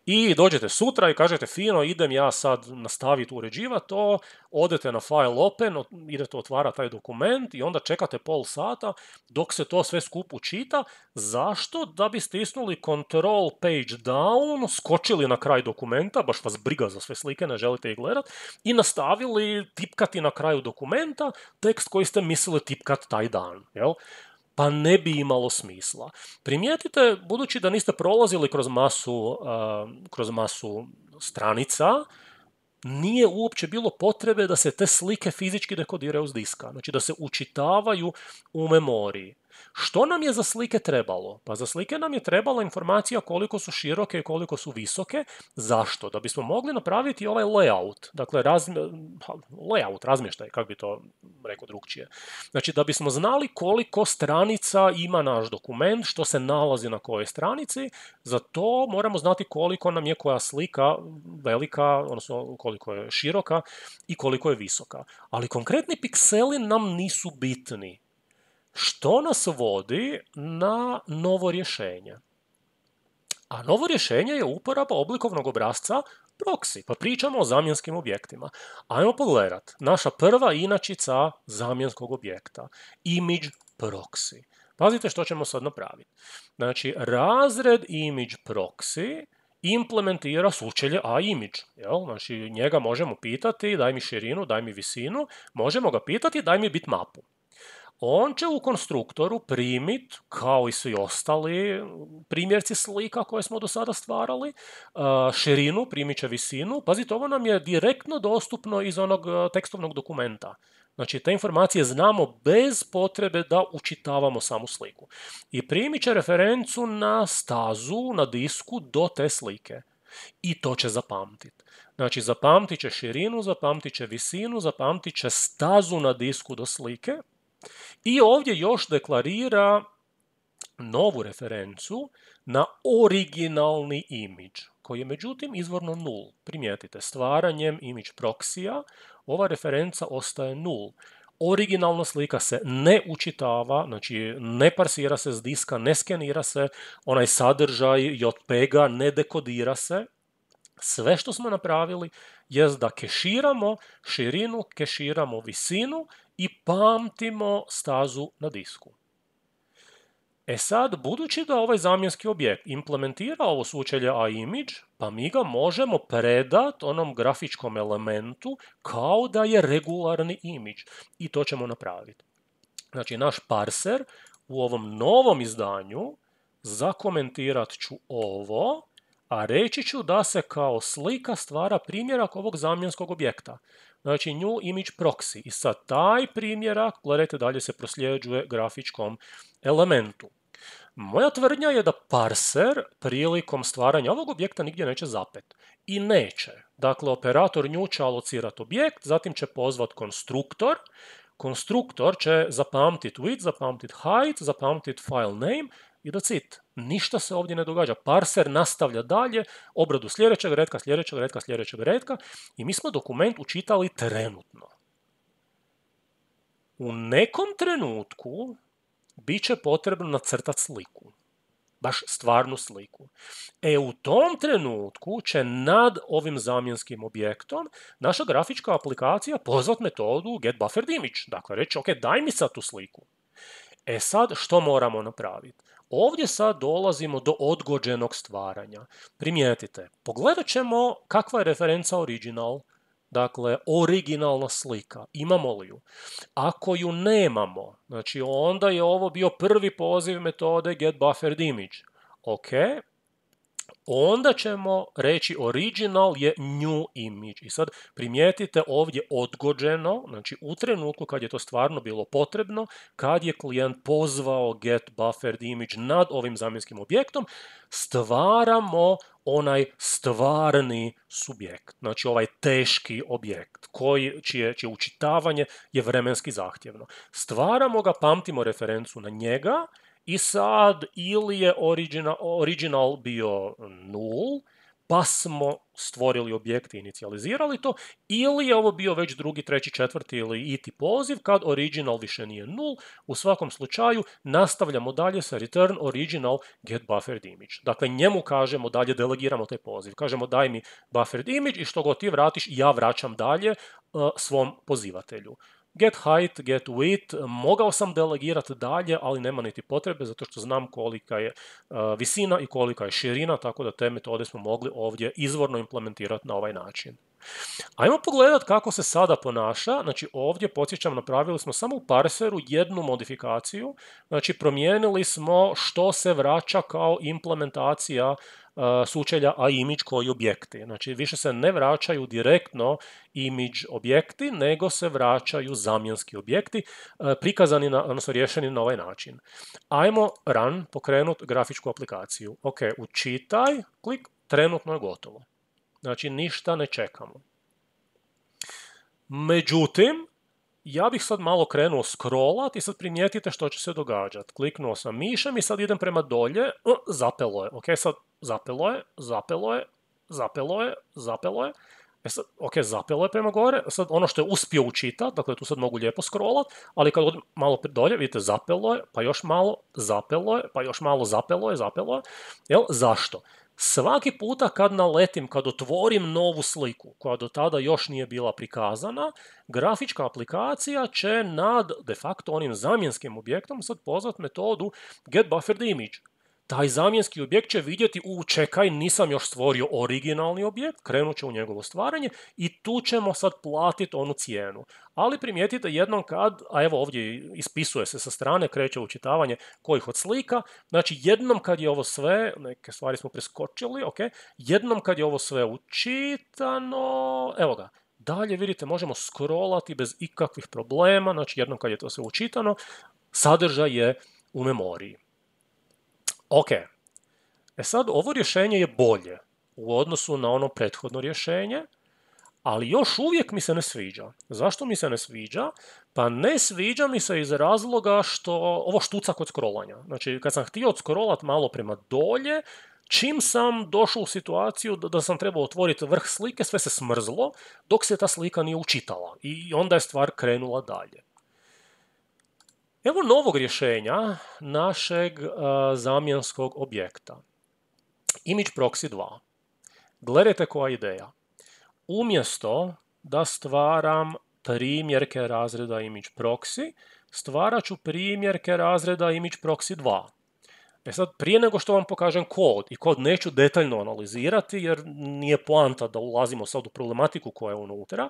i dođete sutra i kažete fino idem ja sad nastaviti uređivati to, odete na file open, idete otvara taj dokument i onda čekate pol sata dok se to sve skup čita. Zašto? Da bi stisnuli control page down, skočili na kraj dokumenta, baš vas briga za sve slike, ne želite ih gledat, i nastavili tipkati na kraju dokumenta tekst koji ste mislili tipkat taj dan. Jel? pa ne bi imalo smisla. Primijetite, budući da niste prolazili kroz masu, kroz masu stranica, nije uopće bilo potrebe da se te slike fizički dekodiraju s diska, znači da se učitavaju u memoriji. Što nam je za slike trebalo? Pa za slike nam je trebala informacija koliko su široke i koliko su visoke. Zašto? Da bismo mogli napraviti ovaj layout, dakle razmi, layout, razmještaj, kako bi to rekao drugčije. Znači da bismo znali koliko stranica ima naš dokument, što se nalazi na kojoj stranici, za to moramo znati koliko nam je koja slika velika, odnosno koliko je široka i koliko je visoka. Ali konkretni pikseli nam nisu bitni što nas vodi na novo rješenje. A novo rješenje je uporaba oblikovnog obrazca proxy, pa pričamo o zamjenskim objektima. Ajmo pogledat, naša prva inačica zamjenskog objekta, image proxy. Pazite što ćemo sad napraviti. Znači, razred image proxy implementira sučelje a image. Jel? Znači, njega možemo pitati, daj mi širinu, daj mi visinu, možemo ga pitati, daj mi bitmapu on će u konstruktoru primit, kao i svi ostali primjerci slika koje smo do sada stvarali, e, širinu, primit će visinu. Pazite, ovo nam je direktno dostupno iz onog e, tekstovnog dokumenta. Znači, te informacije znamo bez potrebe da učitavamo samu sliku. I primit će referencu na stazu, na disku do te slike. I to će zapamtit. Znači, zapamtit će širinu, zapamtit će visinu, zapamtit će stazu na disku do slike, i ovdje još deklarira novu referencu na originalni imidž, koji je međutim izvorno nul. Primijetite, stvaranjem imidž proksija ova referenca ostaje nul. Originalna slika se ne učitava, znači ne parsira se s diska, ne skenira se, onaj sadržaj JPEG-a ne dekodira se. Sve što smo napravili je da keširamo širinu, keširamo visinu i pamtimo stazu na disku. E sad, budući da ovaj zamjenski objekt implementira ovo sučelje A-image, pa mi ga možemo predat onom grafičkom elementu kao da je regularni image. I to ćemo napraviti. Znači, naš parser u ovom novom izdanju zakomentirat ću ovo, a reći ću da se kao slika stvara primjerak ovog zamjenskog objekta. Znači new image proxy. I sad taj primjerak, gledajte, dalje se prosljeđuje grafičkom elementu. Moja tvrdnja je da parser prilikom stvaranja ovog objekta nigdje neće zapet. I neće. Dakle, operator nju će alocirati objekt, zatim će pozvat konstruktor. Konstruktor će zapamtit width, zapamtit height, zapamtit file name i da ništa se ovdje ne događa. Parser nastavlja dalje obradu sljedećeg redka, sljedećeg redka, sljedećeg redka i mi smo dokument učitali trenutno. U nekom trenutku bit će potrebno nacrtati sliku. Baš stvarnu sliku. E u tom trenutku će nad ovim zamjenskim objektom naša grafička aplikacija pozvat metodu getBufferedImage. Dakle, reći, ok, daj mi sad tu sliku. E sad, što moramo napraviti? Ovdje sad dolazimo do odgođenog stvaranja. Primijetite, pogledat ćemo kakva je referenca original, dakle originalna slika, imamo li ju? Ako ju nemamo, znači onda je ovo bio prvi poziv metode get buffered image. Ok, onda ćemo reći original je new image. I sad primijetite ovdje odgođeno, znači u trenutku kad je to stvarno bilo potrebno, kad je klijent pozvao get buffered image nad ovim zamjenskim objektom, stvaramo onaj stvarni subjekt, znači ovaj teški objekt koji, čije, čije učitavanje je vremenski zahtjevno. Stvaramo ga, pamtimo referencu na njega i sad ili je original, original bio nul, pa smo stvorili objekte i inicijalizirali to, ili je ovo bio već drugi, treći, četvrti ili iti poziv, kad original više nije nul, u svakom slučaju nastavljamo dalje sa return original get buffered image. Dakle, njemu kažemo dalje, delegiramo taj poziv, kažemo daj mi buffered image i što god ti vratiš, ja vraćam dalje e, svom pozivatelju. Get height, get width, mogao sam delegirati dalje, ali nema niti potrebe zato što znam kolika je eh, visina i kolika je širina, tako da te metode smo mogli ovdje izvorno implementirati na ovaj način. Ajmo pogledat kako se sada ponaša, znači ovdje podsjećam napravili smo samo u parseru jednu modifikaciju, znači promijenili smo što se vraća kao implementacija E, sučelja, a imidž koji objekti. Znači, više se ne vraćaju direktno imidž objekti, nego se vraćaju zamjenski objekti, e, prikazani, na, odnosno rješeni na ovaj način. Ajmo run pokrenut grafičku aplikaciju. Ok, učitaj, klik, trenutno je gotovo. Znači, ništa ne čekamo. Međutim, ja bih sad malo krenuo scrollat i sad primijetite što će se događat. Kliknuo sam mišem i sad idem prema dolje, zapelo je, ok, sad zapelo je, zapelo je, zapelo je, zapelo je, E sad, ok, zapelo je prema gore, sad ono što je uspio učitat, dakle tu sad mogu lijepo scrollat, ali kad odim malo dolje, vidite, zapelo je, pa još malo, zapelo je, pa još malo, zapelo je, zapelo je. Jel, zašto? Svaki puta kad naletim, kad otvorim novu sliku koja do tada još nije bila prikazana, grafička aplikacija će nad de facto onim zamjenskim objektom sad pozvat metodu getBufferedImage taj zamjenski objekt će vidjeti, u čekaj, nisam još stvorio originalni objekt, krenut će u njegovo stvaranje i tu ćemo sad platiti onu cijenu. Ali primijetite jednom kad, a evo ovdje ispisuje se sa strane, kreće učitavanje kojih od slika, znači jednom kad je ovo sve, neke stvari smo preskočili, ok, jednom kad je ovo sve učitano, evo ga, Dalje, vidite, možemo scrollati bez ikakvih problema, znači jednom kad je to sve učitano, sadržaj je u memoriji. Ok, e sad ovo rješenje je bolje u odnosu na ono prethodno rješenje, ali još uvijek mi se ne sviđa. Zašto mi se ne sviđa? Pa ne sviđa mi se iz razloga što ovo štuca kod scrollanja. Znači, kad sam htio odscrollat malo prema dolje, čim sam došao u situaciju da, da sam trebao otvoriti vrh slike, sve se smrzlo, dok se ta slika nije učitala. I onda je stvar krenula dalje evo novog rješenja našeg eh, zamjenskog objekta. Image proxy 2. Gledajte koja ideja. Umjesto da stvaram primjerke razreda image proxy, stvarat ću primjerke razreda image proxy 2. E sad, prije nego što vam pokažem kod, i kod neću detaljno analizirati jer nije poanta da ulazimo sad u problematiku koja je unutra,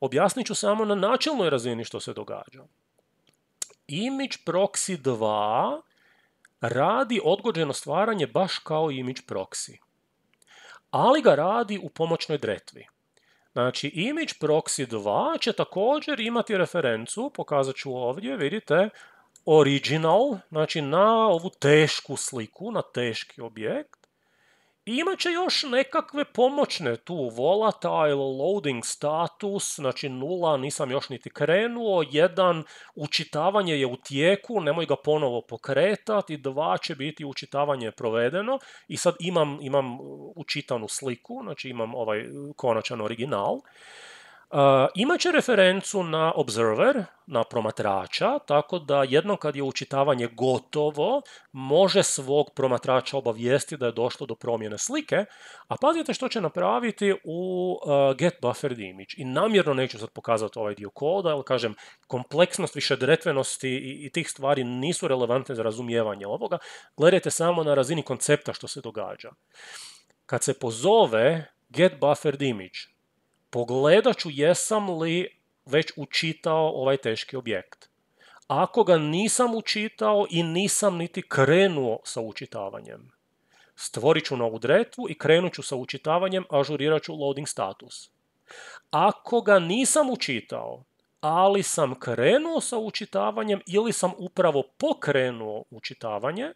objasnit ću samo na načelnoj razini što se događa. Image Proxy 2 radi odgođeno stvaranje baš kao Image Proxy, ali ga radi u pomoćnoj dretvi. Znači, Image Proxy 2 će također imati referencu, pokazat ću ovdje, vidite, original, znači na ovu tešku sliku, na teški objekt, imat će još nekakve pomoćne tu volatile loading status, znači nula, nisam još niti krenuo, jedan učitavanje je u tijeku, nemoj ga ponovo pokretati, dva će biti učitavanje provedeno i sad imam, imam uh, učitanu sliku, znači imam ovaj konačan original. Uh, će referencu na observer, na promatrača, tako da jednom kad je učitavanje gotovo, može svog promatrača obavijesti da je došlo do promjene slike, a pazite što će napraviti u eh, get buffered image. I namjerno neću sad pokazati ovaj dio koda, ali kažem, kompleksnost, višedretvenosti i, i tih stvari nisu relevantne za razumijevanje ovoga. Gledajte samo na razini koncepta što se događa. Kad se pozove get buffered image, pogledat ću jesam li već učitao ovaj teški objekt. Ako ga nisam učitao i nisam niti krenuo sa učitavanjem, stvorit ću novu dretvu i krenut ću sa učitavanjem, ažurirat ću loading status. Ako ga nisam učitao, ali sam krenuo sa učitavanjem ili sam upravo pokrenuo učitavanje,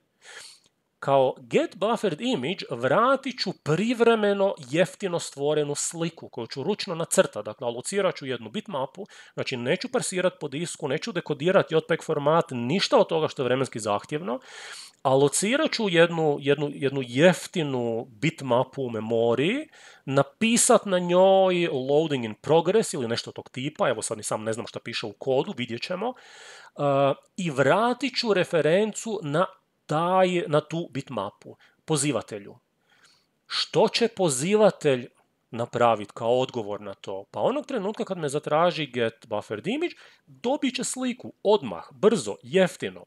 kao get buffered image vratit ću privremeno jeftino stvorenu sliku koju ću ručno nacrtati. Dakle, alocirat ću jednu bitmapu, znači neću parsirat po disku, neću dekodirati JPEG format, ništa od toga što je vremenski zahtjevno. Alocirat ću jednu, jednu, jednu jeftinu bitmapu u memoriji, napisat na njoj loading in progress ili nešto tog tipa, evo sad ni sam ne znam šta piše u kodu, vidjet ćemo, uh, i vratit ću referencu na taj, na tu bitmapu, pozivatelju. Što će pozivatelj napraviti kao odgovor na to? Pa onog trenutka kad me zatraži get buffer image, dobit će sliku odmah, brzo, jeftino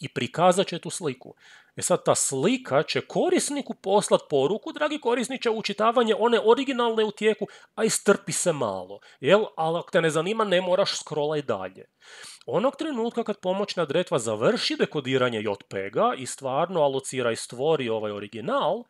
i prikazat će tu sliku. E sad ta slika će korisniku poslat poruku, dragi korisniče, učitavanje one originalne u tijeku, a istrpi se malo. Jel? Ali ako te ne zanima, ne moraš scrollaj dalje. Onog trenutka kad pomoćna dretva završi dekodiranje JPEG-a i stvarno alocira i stvori ovaj original,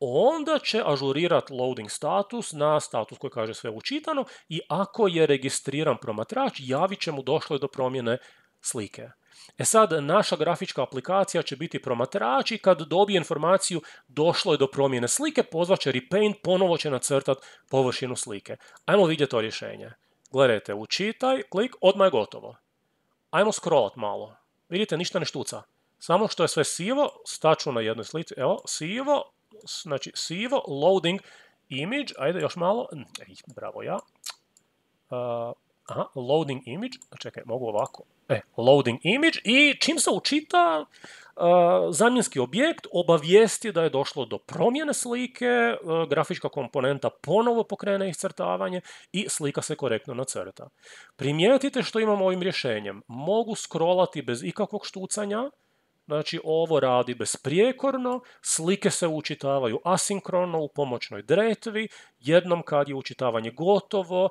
onda će ažurirat loading status na status koji kaže sve učitano i ako je registriran promatrač, javit će mu došlo je do promjene slike. E sad, naša grafička aplikacija će biti promatrač i kad dobije informaciju došlo je do promjene slike, pozvat će repaint, ponovo će nacrtat površinu slike. Ajmo vidjeti to rješenje. Gledajte, učitaj, klik, odmah je gotovo. Ajmo scrollat malo. Vidite, ništa ne štuca. Samo što je sve sivo, staču na jednoj slici, evo, sivo, znači sivo, loading, image, ajde još malo, bravo ja, Aha, loading image, čekaj, mogu ovako, e, loading image i čim se učita e, zamjenski objekt obavijesti da je došlo do promjene slike, e, grafička komponenta ponovo pokrene iscrtavanje i slika se korektno nacrta. Primijetite što imamo ovim rješenjem. Mogu scrollati bez ikakvog štucanja, Znači ovo radi besprijekorno, slike se učitavaju asinkrono u pomoćnoj dretvi, jednom kad je učitavanje gotovo, e,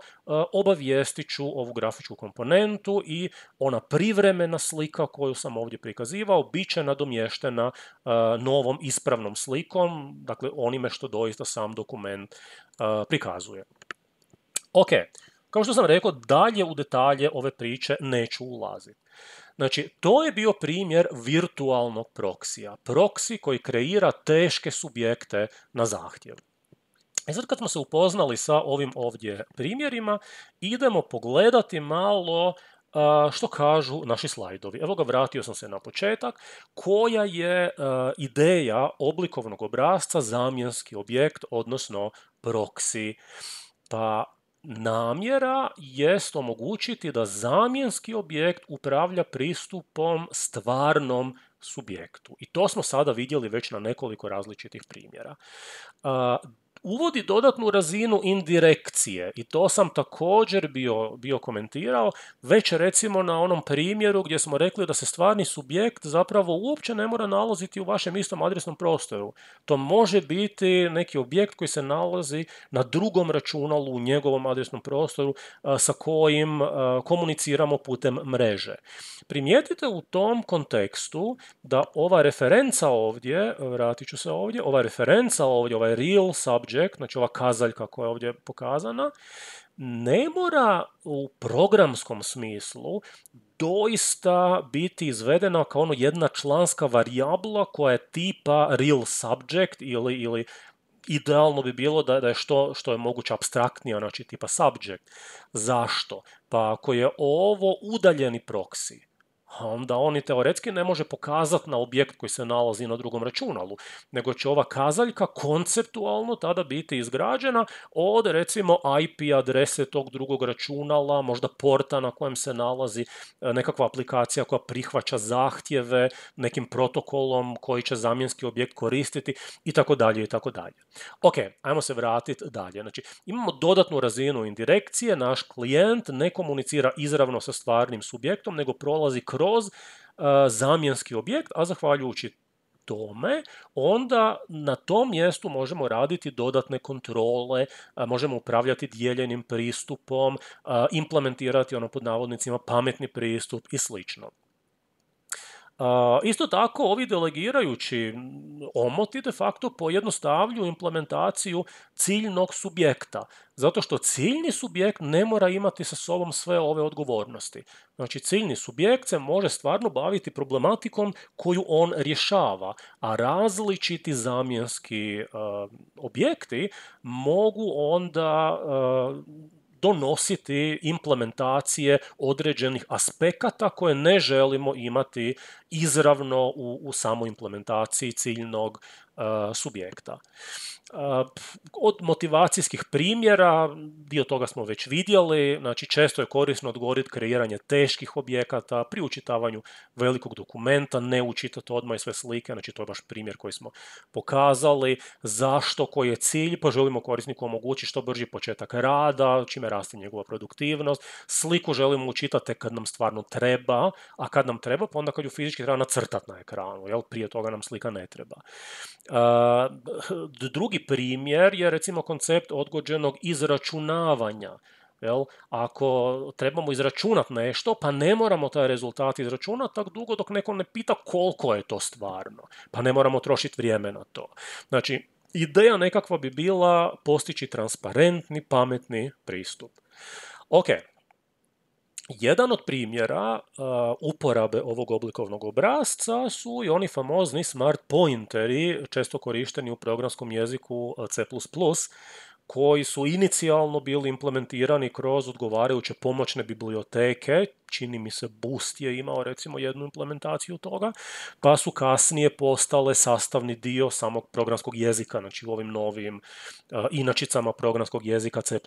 obavijestit ću ovu grafičku komponentu i ona privremena slika koju sam ovdje prikazivao bit će nadomještena e, novom ispravnom slikom, dakle onime što doista sam dokument e, prikazuje. Ok, kao što sam rekao, dalje u detalje ove priče neću ulaziti. Znači, to je bio primjer virtualnog proksija. Proksi koji kreira teške subjekte na zahtjev. I e sad kad smo se upoznali sa ovim ovdje primjerima, idemo pogledati malo što kažu naši slajdovi. Evo ga, vratio sam se na početak. Koja je ideja oblikovnog obrazca zamjenski objekt, odnosno proksi? Pa namjera jest omogućiti da zamjenski objekt upravlja pristupom stvarnom subjektu. I to smo sada vidjeli već na nekoliko različitih primjera uvodi dodatnu razinu indirekcije i to sam također bio, bio komentirao već recimo na onom primjeru gdje smo rekli da se stvarni subjekt zapravo uopće ne mora nalaziti u vašem istom adresnom prostoru. To može biti neki objekt koji se nalazi na drugom računalu u njegovom adresnom prostoru sa kojim komuniciramo putem mreže. Primijetite u tom kontekstu da ova referenca ovdje, vratit ću se ovdje, ova referenca ovdje, ovaj real subject Jack, znači ova kazaljka koja je ovdje pokazana, ne mora u programskom smislu doista biti izvedena kao ono jedna članska varijabla koja je tipa real subject ili, ili idealno bi bilo da, da je što, što je moguće abstraktnija, znači tipa subject. Zašto? Pa ako je ovo udaljeni proksi, onda on i teoretski ne može pokazati na objekt koji se nalazi na drugom računalu, nego će ova kazaljka konceptualno tada biti izgrađena od recimo IP adrese tog drugog računala, možda porta na kojem se nalazi e, nekakva aplikacija koja prihvaća zahtjeve nekim protokolom koji će zamjenski objekt koristiti i tako dalje i tako dalje. Ok, ajmo se vratiti dalje. Znači, imamo dodatnu razinu indirekcije, naš klijent ne komunicira izravno sa stvarnim subjektom, nego prolazi kroz skroz e, zamjenski objekt, a zahvaljujući tome, onda na tom mjestu možemo raditi dodatne kontrole, e, možemo upravljati dijeljenim pristupom, e, implementirati ono pod navodnicima pametni pristup i slično isto tako, ovi delegirajući omoti de facto pojednostavljuju implementaciju ciljnog subjekta, zato što ciljni subjekt ne mora imati sa sobom sve ove odgovornosti. Znači, ciljni subjekt se može stvarno baviti problematikom koju on rješava, a različiti zamjenski objekti mogu onda donositi implementacije određenih aspekata koje ne želimo imati izravno u, u samoj implementaciji ciljnog E, subjekta. E, od motivacijskih primjera, dio toga smo već vidjeli, znači često je korisno odgovoriti kreiranje teških objekata pri učitavanju velikog dokumenta, ne učitati odmah i sve slike, znači to je baš primjer koji smo pokazali, zašto, koji je cilj, pa želimo korisniku omogućiti što brži početak rada, čime raste njegova produktivnost, sliku želimo učitati kad nam stvarno treba, a kad nam treba, pa onda kad ju fizički treba nacrtati na ekranu, jel? prije toga nam slika ne treba. Drugi primjer je recimo koncept odgođenog izračunavanja. Jel? Ako trebamo izračunati nešto, pa ne moramo taj rezultat izračunati tako dugo dok neko ne pita koliko je to stvarno. Pa ne moramo trošiti vrijeme na to. Znači, ideja nekakva bi bila postići transparentni, pametni pristup. Ok, jedan od primjera uporabe ovog oblikovnog obrazca su i oni famozni smart pointeri, često korišteni u programskom jeziku C++, koji su inicijalno bili implementirani kroz odgovarajuće pomoćne biblioteke, čini mi se Boost je imao recimo jednu implementaciju toga, pa su kasnije postale sastavni dio samog programskog jezika, znači u ovim novim inačicama programskog jezika C++.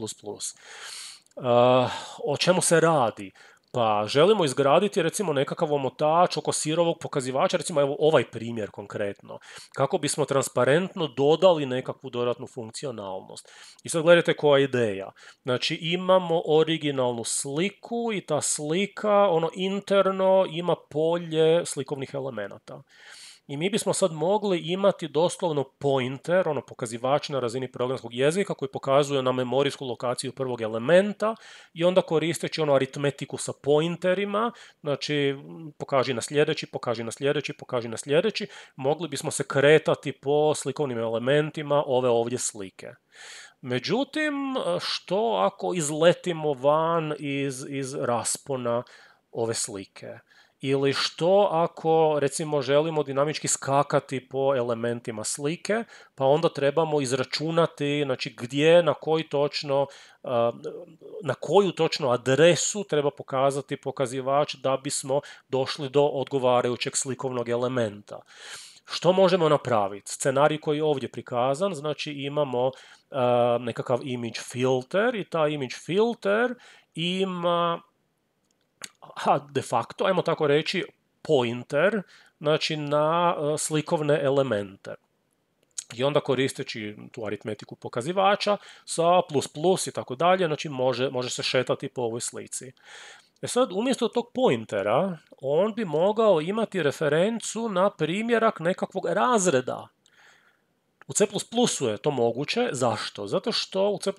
Eh, o čemu se radi? Pa želimo izgraditi recimo nekakav omotač oko sirovog pokazivača, recimo evo ovaj primjer konkretno, kako bismo transparentno dodali nekakvu dodatnu funkcionalnost. I sad gledajte koja je ideja. Znači imamo originalnu sliku i ta slika ono interno ima polje slikovnih elemenata i mi bismo sad mogli imati doslovno pointer, ono pokazivač na razini programskog jezika koji pokazuje na memorijsku lokaciju prvog elementa i onda koristeći ono aritmetiku sa pointerima, znači pokaži na sljedeći, pokaži na sljedeći, pokaži na sljedeći, mogli bismo se kretati po slikovnim elementima ove ovdje slike. Međutim, što ako izletimo van iz, iz raspona ove slike? Ili što ako recimo želimo dinamički skakati po elementima slike, pa onda trebamo izračunati znači gdje na koji točno na koju točno adresu treba pokazati pokazivač da bismo došli do odgovarajućeg slikovnog elementa. Što možemo napraviti? Scenarij koji je ovdje prikazan, znači imamo nekakav image filter i ta image filter ima a de facto, ajmo tako reći, pointer, znači na e, slikovne elemente. I onda koristeći tu aritmetiku pokazivača sa plus plus i tako dalje, znači može, može se šetati po ovoj slici. E sad, umjesto tog pointera, on bi mogao imati referencu na primjerak nekakvog razreda u C++ je to moguće. Zašto? Zato što u C++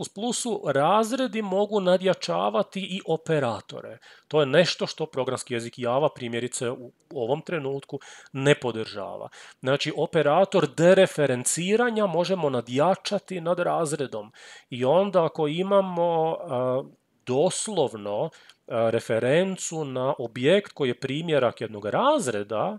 razredi mogu nadjačavati i operatore. To je nešto što programski jezik Java primjerice u ovom trenutku ne podržava. Znači, operator dereferenciranja možemo nadjačati nad razredom. I onda ako imamo doslovno referencu na objekt koji je primjerak jednog razreda,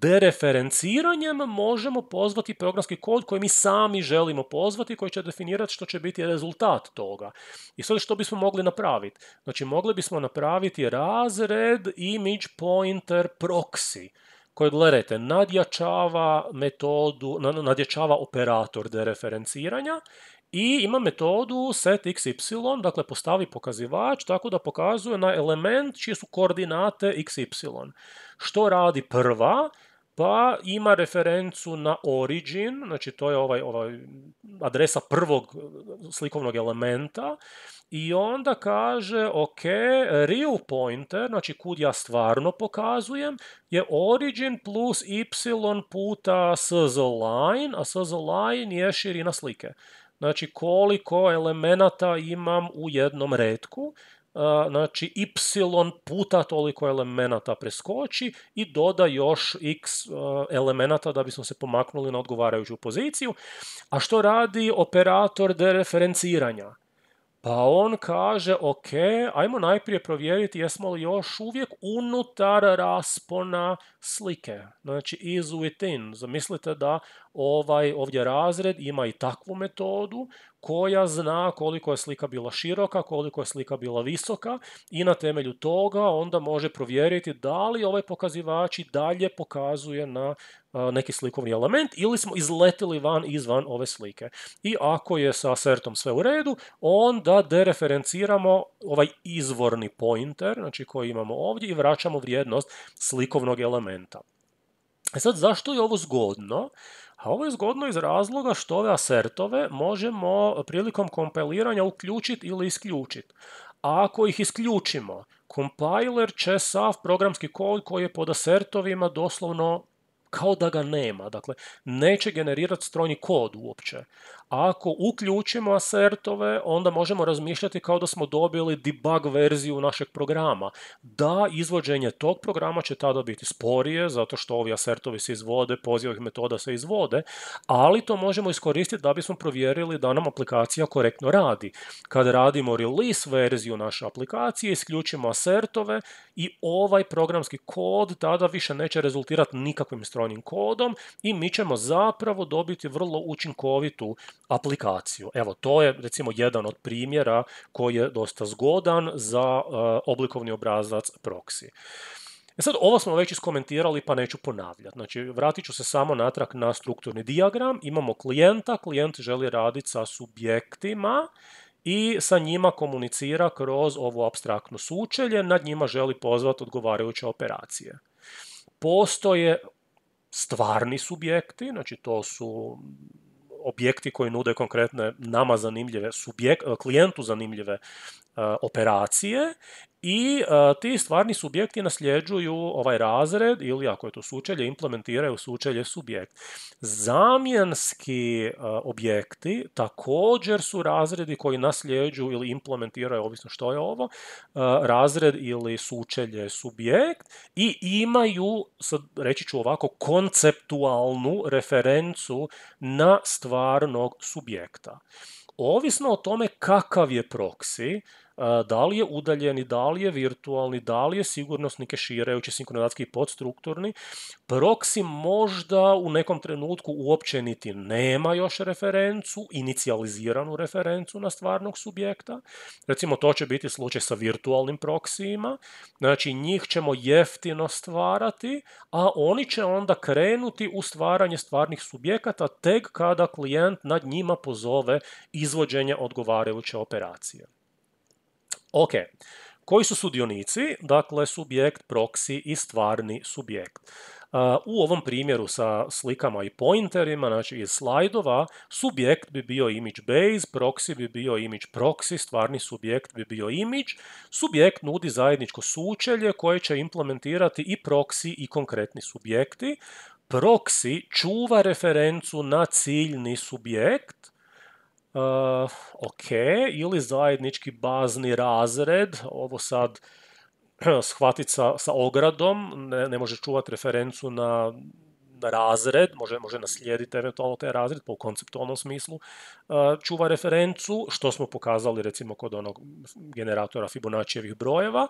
dereferenciranjem možemo pozvati programski kod koji mi sami želimo pozvati, koji će definirati što će biti rezultat toga. I sad što bismo mogli napraviti? Znači, mogli bismo napraviti razred image pointer proxy koji, gledajte, nadjačava metodu, nadjačava operator dereferenciranja i ima metodu set xy, dakle postavi pokazivač tako da pokazuje na element čije su koordinate xy. Što radi prva? pa ima referencu na origin, znači to je ovaj, ovaj adresa prvog e, slikovnog elementa i onda kaže, ok, real pointer, znači kud ja stvarno pokazujem, je origin plus y puta SZ line, a SZ line je širina slike. Znači koliko elemenata imam u jednom redku. E, znači y puta toliko elemenata preskoči i doda još x e, elemenata da bismo se pomaknuli na odgovarajuću poziciju. A što radi operator dereferenciranja? Pa on kaže, ok, ajmo najprije provjeriti jesmo li još uvijek unutar raspona slike. Znači, is within. Zamislite da ovaj ovdje razred ima i takvu metodu koja zna koliko je slika bila široka, koliko je slika bila visoka i na temelju toga onda može provjeriti da li ovaj pokazivač i dalje pokazuje na neki slikovni element ili smo izletili van izvan ove slike. I ako je sa asertom sve u redu, onda dereferenciramo ovaj izvorni pointer, znači koji imamo ovdje i vraćamo vrijednost slikovnog elementa. E sad, zašto je ovo zgodno? ovo je zgodno iz razloga što ove asertove možemo prilikom kompiliranja uključiti ili isključiti. A ako ih isključimo, compiler će sav programski kod koji je pod asertovima doslovno kao da ga nema. Dakle, neće generirati strojni kod uopće ako uključimo asertove, onda možemo razmišljati kao da smo dobili debug verziju našeg programa. Da, izvođenje tog programa će tada biti sporije, zato što ovi asertovi se izvode, pozivih metoda se izvode, ali to možemo iskoristiti da bismo provjerili da nam aplikacija korektno radi. Kad radimo release verziju naše aplikacije, isključimo asertove i ovaj programski kod tada više neće rezultirati nikakvim strojnim kodom i mi ćemo zapravo dobiti vrlo učinkovitu aplikaciju. Evo, to je recimo jedan od primjera koji je dosta zgodan za e, oblikovni obrazac proxy. E sad, ovo smo već iskomentirali pa neću ponavljati. Znači, vratit ću se samo natrag na strukturni diagram. Imamo klijenta, klijent želi raditi sa subjektima i sa njima komunicira kroz ovo abstraktno sučelje, nad njima želi pozvati odgovarajuće operacije. Postoje stvarni subjekti, znači to su objekti koji nude konkretne nama zanimljive subjek, klijentu zanimljive e, operacije i e, ti stvarni subjekti nasljeđuju ovaj razred ili ako je to sučelje, implementiraju sučelje subjekt. Zamjenski e, objekti također su razredi koji nasljeđuju ili implementiraju, ovisno što je ovo, e, razred ili sučelje subjekt i imaju, sad reći ću ovako, konceptualnu referencu na stvarnog subjekta. Ovisno o tome kakav je proksi, da li je udaljeni, da li je virtualni, da li je sigurnosni keširajući sinkronizacijski i podstrukturni. Proxy možda u nekom trenutku uopće niti nema još referencu, inicijaliziranu referencu na stvarnog subjekta. Recimo to će biti slučaj sa virtualnim proksijima. Znači njih ćemo jeftino stvarati, a oni će onda krenuti u stvaranje stvarnih subjekata tek kada klijent nad njima pozove izvođenje odgovarajuće operacije. Ok, koji su sudionici? Dakle, subjekt, proksi i stvarni subjekt. U ovom primjeru sa slikama i pointerima, znači iz slajdova, subjekt bi bio image base, proksi bi bio image proxy, stvarni subjekt bi bio image. Subjekt nudi zajedničko sučelje koje će implementirati i proksi i konkretni subjekti. proksi čuva referencu na ciljni subjekt, Eh, ok, ili zajednički bazni razred, ovo sad shvatiti sa, ogradom, ne, ne može čuvati referencu na razred, može, može naslijediti eventualno taj razred, pa u konceptualnom smislu čuva referencu, što smo pokazali recimo kod onog generatora Fibonaccijevih brojeva.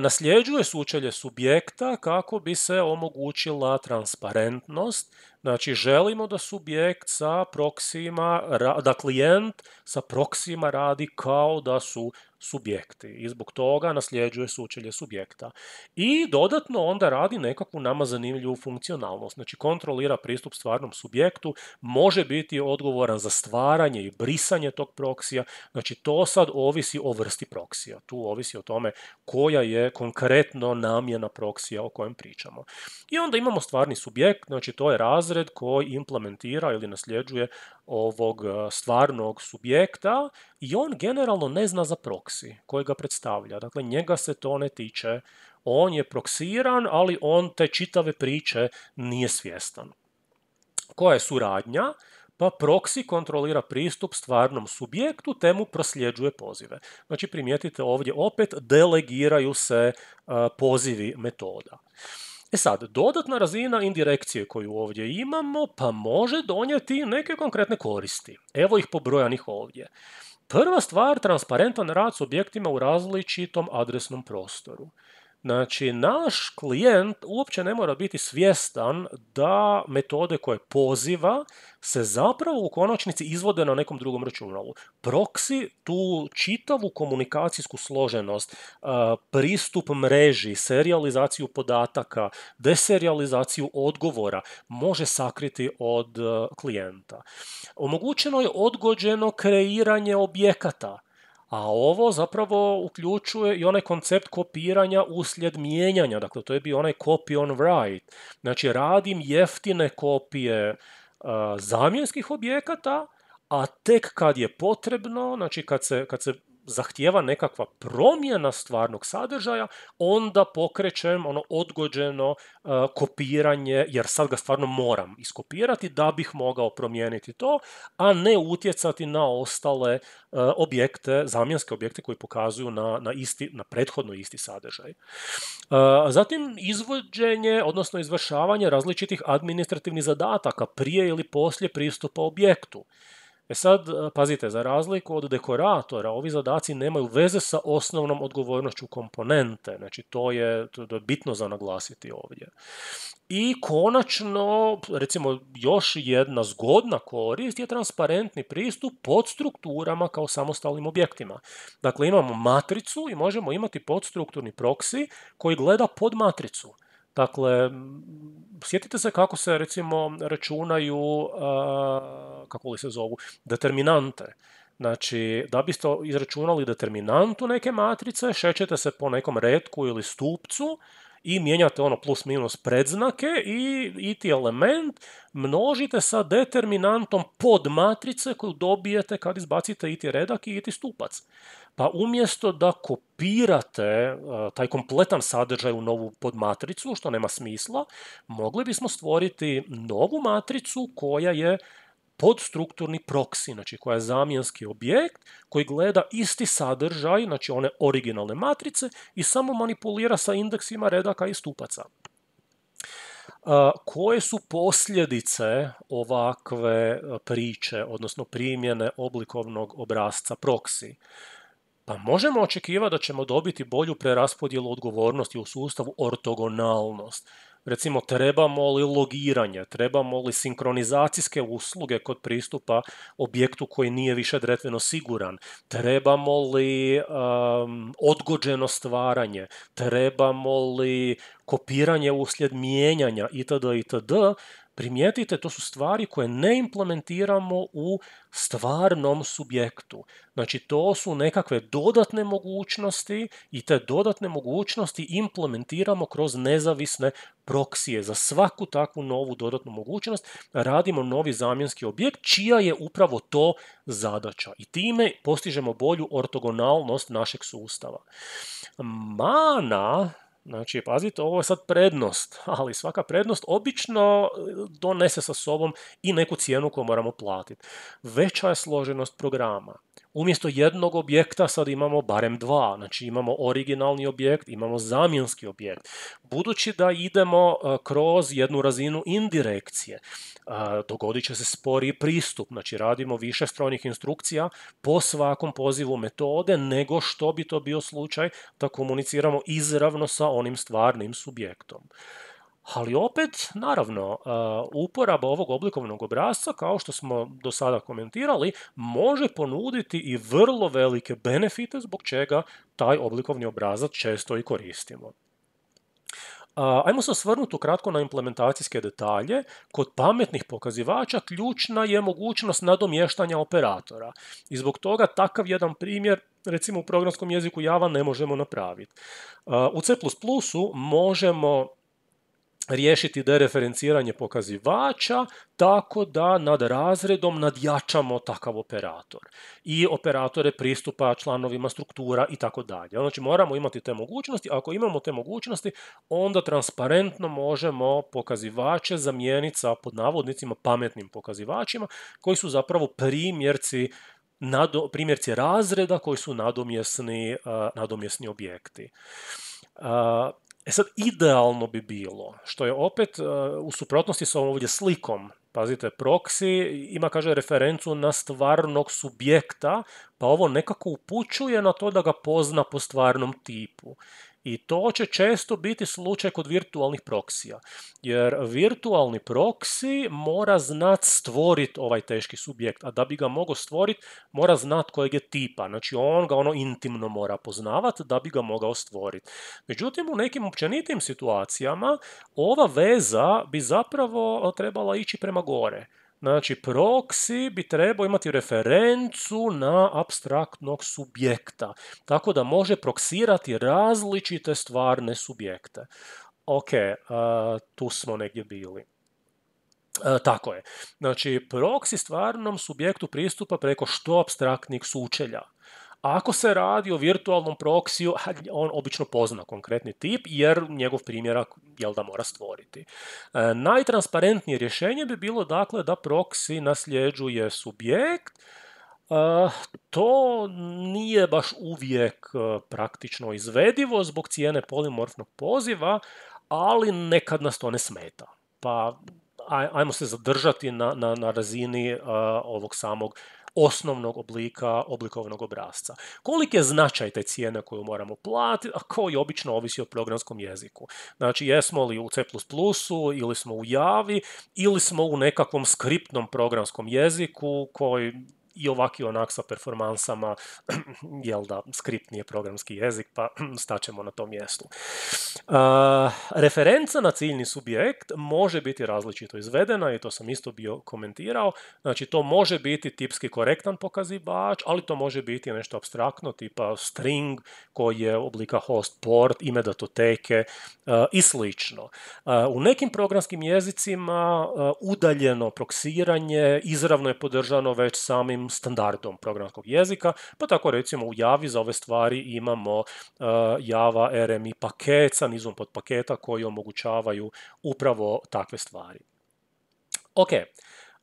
Nasljeđuje sučelje subjekta kako bi se omogućila transparentnost, Znači, želimo da subjekt sa proksima, da klijent sa proksima radi kao da su subjekti i zbog toga nasljeđuje sučelje subjekta. I dodatno onda radi nekakvu nama zanimljivu funkcionalnost, znači kontrolira pristup stvarnom subjektu, može biti odgovoran za stvaranje i brisanje tog proksija, znači to sad ovisi o vrsti proksija, tu ovisi o tome koja je konkretno namjena proksija o kojem pričamo. I onda imamo stvarni subjekt, znači to je razred koji implementira ili nasljeđuje ovog e, stvarnog subjekta i on generalno ne zna za proksi koji ga predstavlja. Dakle, njega se to ne tiče. On je proksiran, ali on te čitave priče nije svjestan. Koja je suradnja? pa proksi kontrolira pristup stvarnom subjektu te mu prosljeđuje pozive. Znači primijetite ovdje opet delegiraju se e, pozivi metoda. E sad, dodatna razina indirekcije koju ovdje imamo pa može donijeti neke konkretne koristi. Evo ih pobrojanih ovdje. Prva stvar, transparentan rad s objektima u različitom adresnom prostoru. Znači, naš klijent uopće ne mora biti svjestan da metode koje poziva se zapravo u konačnici izvode na nekom drugom računalu. Proksi tu čitavu komunikacijsku složenost, e, pristup mreži, serializaciju podataka, deserializaciju odgovora može sakriti od e, klijenta. Omogućeno je odgođeno kreiranje objekata a ovo zapravo uključuje i onaj koncept kopiranja uslijed mijenjanja. Dakle, to je bio onaj copy on write. Znači, radim jeftine kopije e, zamjenskih objekata, a tek kad je potrebno, znači kad se, kad se zahtjeva nekakva promjena stvarnog sadržaja, onda pokrećem ono odgođeno e, kopiranje, jer sad ga stvarno moram iskopirati da bih mogao promijeniti to, a ne utjecati na ostale e, objekte, zamjenske objekte koji pokazuju na, na, isti, na prethodno isti sadržaj. E, zatim izvođenje, odnosno izvršavanje različitih administrativnih zadataka prije ili poslije pristupa objektu. E sad, e, pazite, za razliku od dekoratora, ovi zadaci nemaju veze sa osnovnom odgovornošću komponente. Znači, to je, to bitno za naglasiti ovdje. I konačno, recimo, još jedna zgodna korist je transparentni pristup pod strukturama kao samostalnim objektima. Dakle, imamo matricu i možemo imati podstrukturni proksi koji gleda pod matricu. Dakle, sjetite se kako se recimo računaju, kako li se zovu, determinante. Znači, da biste izračunali determinantu neke matrice, šećete se po nekom redku ili stupcu i mijenjate ono plus minus predznake i iti element množite sa determinantom pod matrice koju dobijete kad izbacite iti redak i iti stupac pa umjesto da kopirate taj kompletan sadržaj u novu podmatricu, što nema smisla, mogli bismo stvoriti novu matricu koja je podstrukturni proksi, znači koja je zamjenski objekt koji gleda isti sadržaj, znači one originalne matrice i samo manipulira sa indeksima redaka i stupaca. koje su posljedice ovakve priče, odnosno primjene oblikovnog obrazca proksi? pa možemo očekivati da ćemo dobiti bolju preraspodjelu odgovornosti u sustavu ortogonalnost. Recimo, trebamo li logiranje, trebamo li sinkronizacijske usluge kod pristupa objektu koji nije više dretveno siguran, trebamo li um, odgođeno stvaranje, trebamo li kopiranje uslijed mijenjanja itd. itd. Primijetite, to su stvari koje ne implementiramo u stvarnom subjektu. Znači, to su nekakve dodatne mogućnosti i te dodatne mogućnosti implementiramo kroz nezavisne proksije. Za svaku takvu novu dodatnu mogućnost radimo novi zamjenski objekt, čija je upravo to zadaća. I time postižemo bolju ortogonalnost našeg sustava. Mana Znači, pazite, ovo je sad prednost, ali svaka prednost obično e, donese sa sobom i neku cijenu koju moramo platiti. Veća je složenost programa, umjesto jednog objekta sad imamo barem dva. Znači imamo originalni objekt, imamo zamjenski objekt. Budući da idemo e, kroz jednu razinu indirekcije, e, dogodit će se spori pristup. Znači radimo više strojnih instrukcija po svakom pozivu metode nego što bi to bio slučaj da komuniciramo izravno sa onim stvarnim subjektom ali opet, naravno, e, uporaba ovog oblikovnog obrazca, kao što smo do sada komentirali, može ponuditi i vrlo velike benefite zbog čega taj oblikovni obrazac često i koristimo. E, ajmo se osvrnuti ukratko na implementacijske detalje. Kod pametnih pokazivača ključna je mogućnost nadomještanja operatora i zbog toga takav jedan primjer recimo u programskom jeziku Java ne možemo napraviti. E, u C++ možemo riješiti dereferenciranje pokazivača tako da nad razredom nadjačamo takav operator i operatore pristupa članovima struktura i tako dalje. Znači moramo imati te mogućnosti, ako imamo te mogućnosti onda transparentno možemo pokazivače zamijeniti sa pod navodnicima pametnim pokazivačima koji su zapravo primjerci razreda koji su nadomjesni, nadomjesni objekti. Uh, E sad, idealno bi bilo, što je opet e, u suprotnosti sa ovom ovdje slikom, pazite, proxy ima, kaže, referencu na stvarnog subjekta, pa ovo nekako upućuje na to da ga pozna po stvarnom tipu. I to će često biti slučaj kod virtualnih proksija. Jer virtualni proksi mora znat stvoriti ovaj teški subjekt, a da bi ga mogao stvoriti, mora znat kojeg je tipa. Znači on ga ono intimno mora poznavat da bi ga mogao stvoriti. Međutim, u nekim općenitim situacijama ova veza bi zapravo eh, trebala ići prema gore. Znači, proksi bi trebao imati referencu na abstraktnog subjekta, tako da može proksirati različite stvarne subjekte. Ok, e, tu smo negdje bili. E, tako je. Znači, proksi stvarnom subjektu pristupa preko što abstraktnih sučelja ako se radi o virtualnom proksiju, on obično pozna konkretni tip jer njegov primjerak jel da mora stvoriti. E, najtransparentnije rješenje bi bilo dakle da proksi nasljeđuje subjekt, e, to nije baš uvijek e, praktično izvedivo zbog cijene polimorfnog poziva, ali nekad nas to ne smeta. Pa ajmo se zadržati na, na, na razini ovog samog osnovnog oblika oblikovnog obrazca. Koliki je značaj te cijene koju moramo platiti, a koji obično ovisi o programskom jeziku. Znači, jesmo li u C++ ili smo u Javi ili smo u nekakvom skriptnom programskom jeziku koji i ovaki onak sa performansama, jel da, skript nije programski jezik, pa staćemo na tom mjestu. referenca na ciljni subjekt može biti različito izvedena i to sam isto bio komentirao. Znači, to može biti tipski korektan pokazivač, ali to može biti nešto abstraktno, tipa string koji je oblika host port, ime datoteke e, i slično. E, u nekim programskim jezicima e, udaljeno proksiranje izravno je podržano već samim standardom programskog jezika, pa tako recimo u javi za ove stvari imamo uh, java RMI paket sa nizom paketa koji omogućavaju upravo takve stvari. Ok,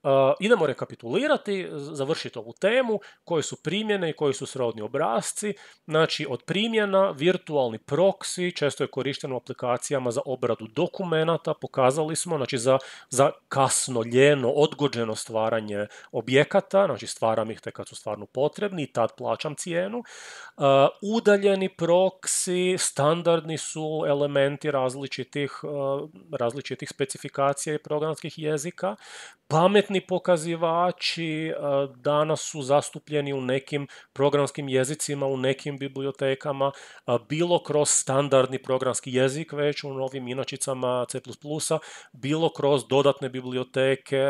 Eh, idemo rekapitulirati, završiti ovu temu, koje su primjene i koji su srodni obrazci. Znači, od primjena virtualni proksi često je korišteno u aplikacijama za obradu dokumenata, pokazali smo, znači za, za kasno, ljeno, odgođeno stvaranje objekata, znači stvaram ih te kad su stvarno potrebni i tad plaćam cijenu. Uh, udaljeni proksi, standardni su elementi različitih, eh, različitih specifikacija i programskih jezika. Pametni pokazivači e, danas su zastupljeni u nekim programskim jezicima, u nekim bibliotekama, e, bilo kroz standardni programski jezik već u novim inačicama C++, bilo kroz dodatne biblioteke,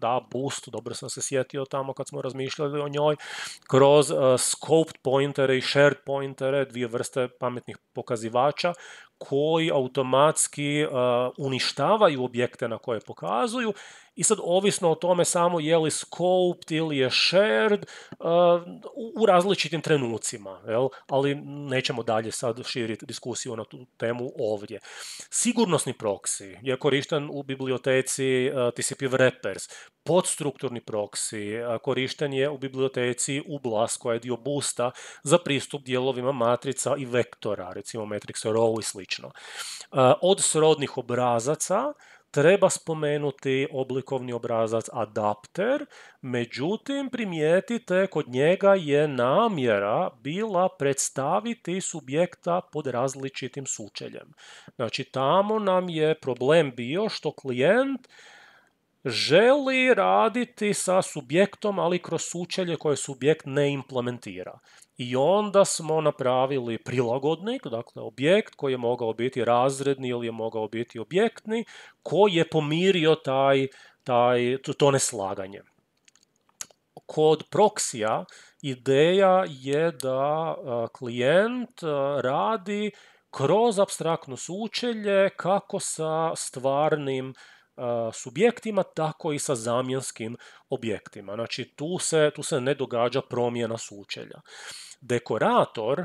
da, Boost, dobro sam se sjetio tamo kad smo razmišljali o njoj, kroz e, scoped pointere i shared pointere, dvije vrste pametnih pokazivača, koji automatski uništavaju objekte na koje pokazuju i sad ovisno o tome samo je li scoped ili je shared uh, u različitim trenucima, jel? ali nećemo dalje sad širiti diskusiju na tu temu ovdje. Sigurnosni proksi je korišten u biblioteci uh, TCP wrappers, podstrukturni proksi uh, korišten je u biblioteci UBLAS koja je dio boosta za pristup dijelovima matrica i vektora, recimo matrix row i slično. Od srodnih obrazaca treba spomenuti oblikovni obrazac adapter, međutim primijetite kod njega je namjera bila predstaviti subjekta pod različitim sučeljem. Znači tamo nam je problem bio što klijent želi raditi sa subjektom, ali kroz sučelje koje subjekt ne implementira. I onda smo napravili prilagodnik, dakle objekt koji je mogao biti razredni ili je mogao biti objektni, koji je pomirio taj, taj, to neslaganje. Kod proksija ideja je da klijent radi kroz abstraktno sučelje kako sa stvarnim subjektima, tako i sa zamjenskim objektima. Znači tu se, tu se ne događa promjena sučelja. Dekorator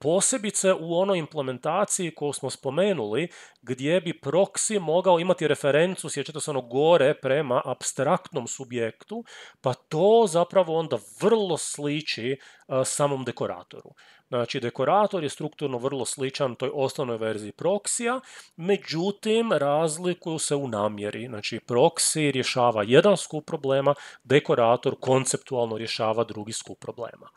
posebice u onoj implementaciji koju smo spomenuli, gdje bi proksi mogao imati referencu, sjećate se ono gore, prema abstraktnom subjektu, pa to zapravo onda vrlo sliči samom dekoratoru. Znači, dekorator je strukturno vrlo sličan toj osnovnoj verziji proksija, međutim, razlikuju se u namjeri. Znači, proksi rješava jedan skup problema, dekorator konceptualno rješava drugi skup problema.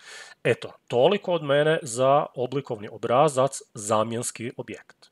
Eto, toliko od mene za oblikovni obrazac zamjenski objekt.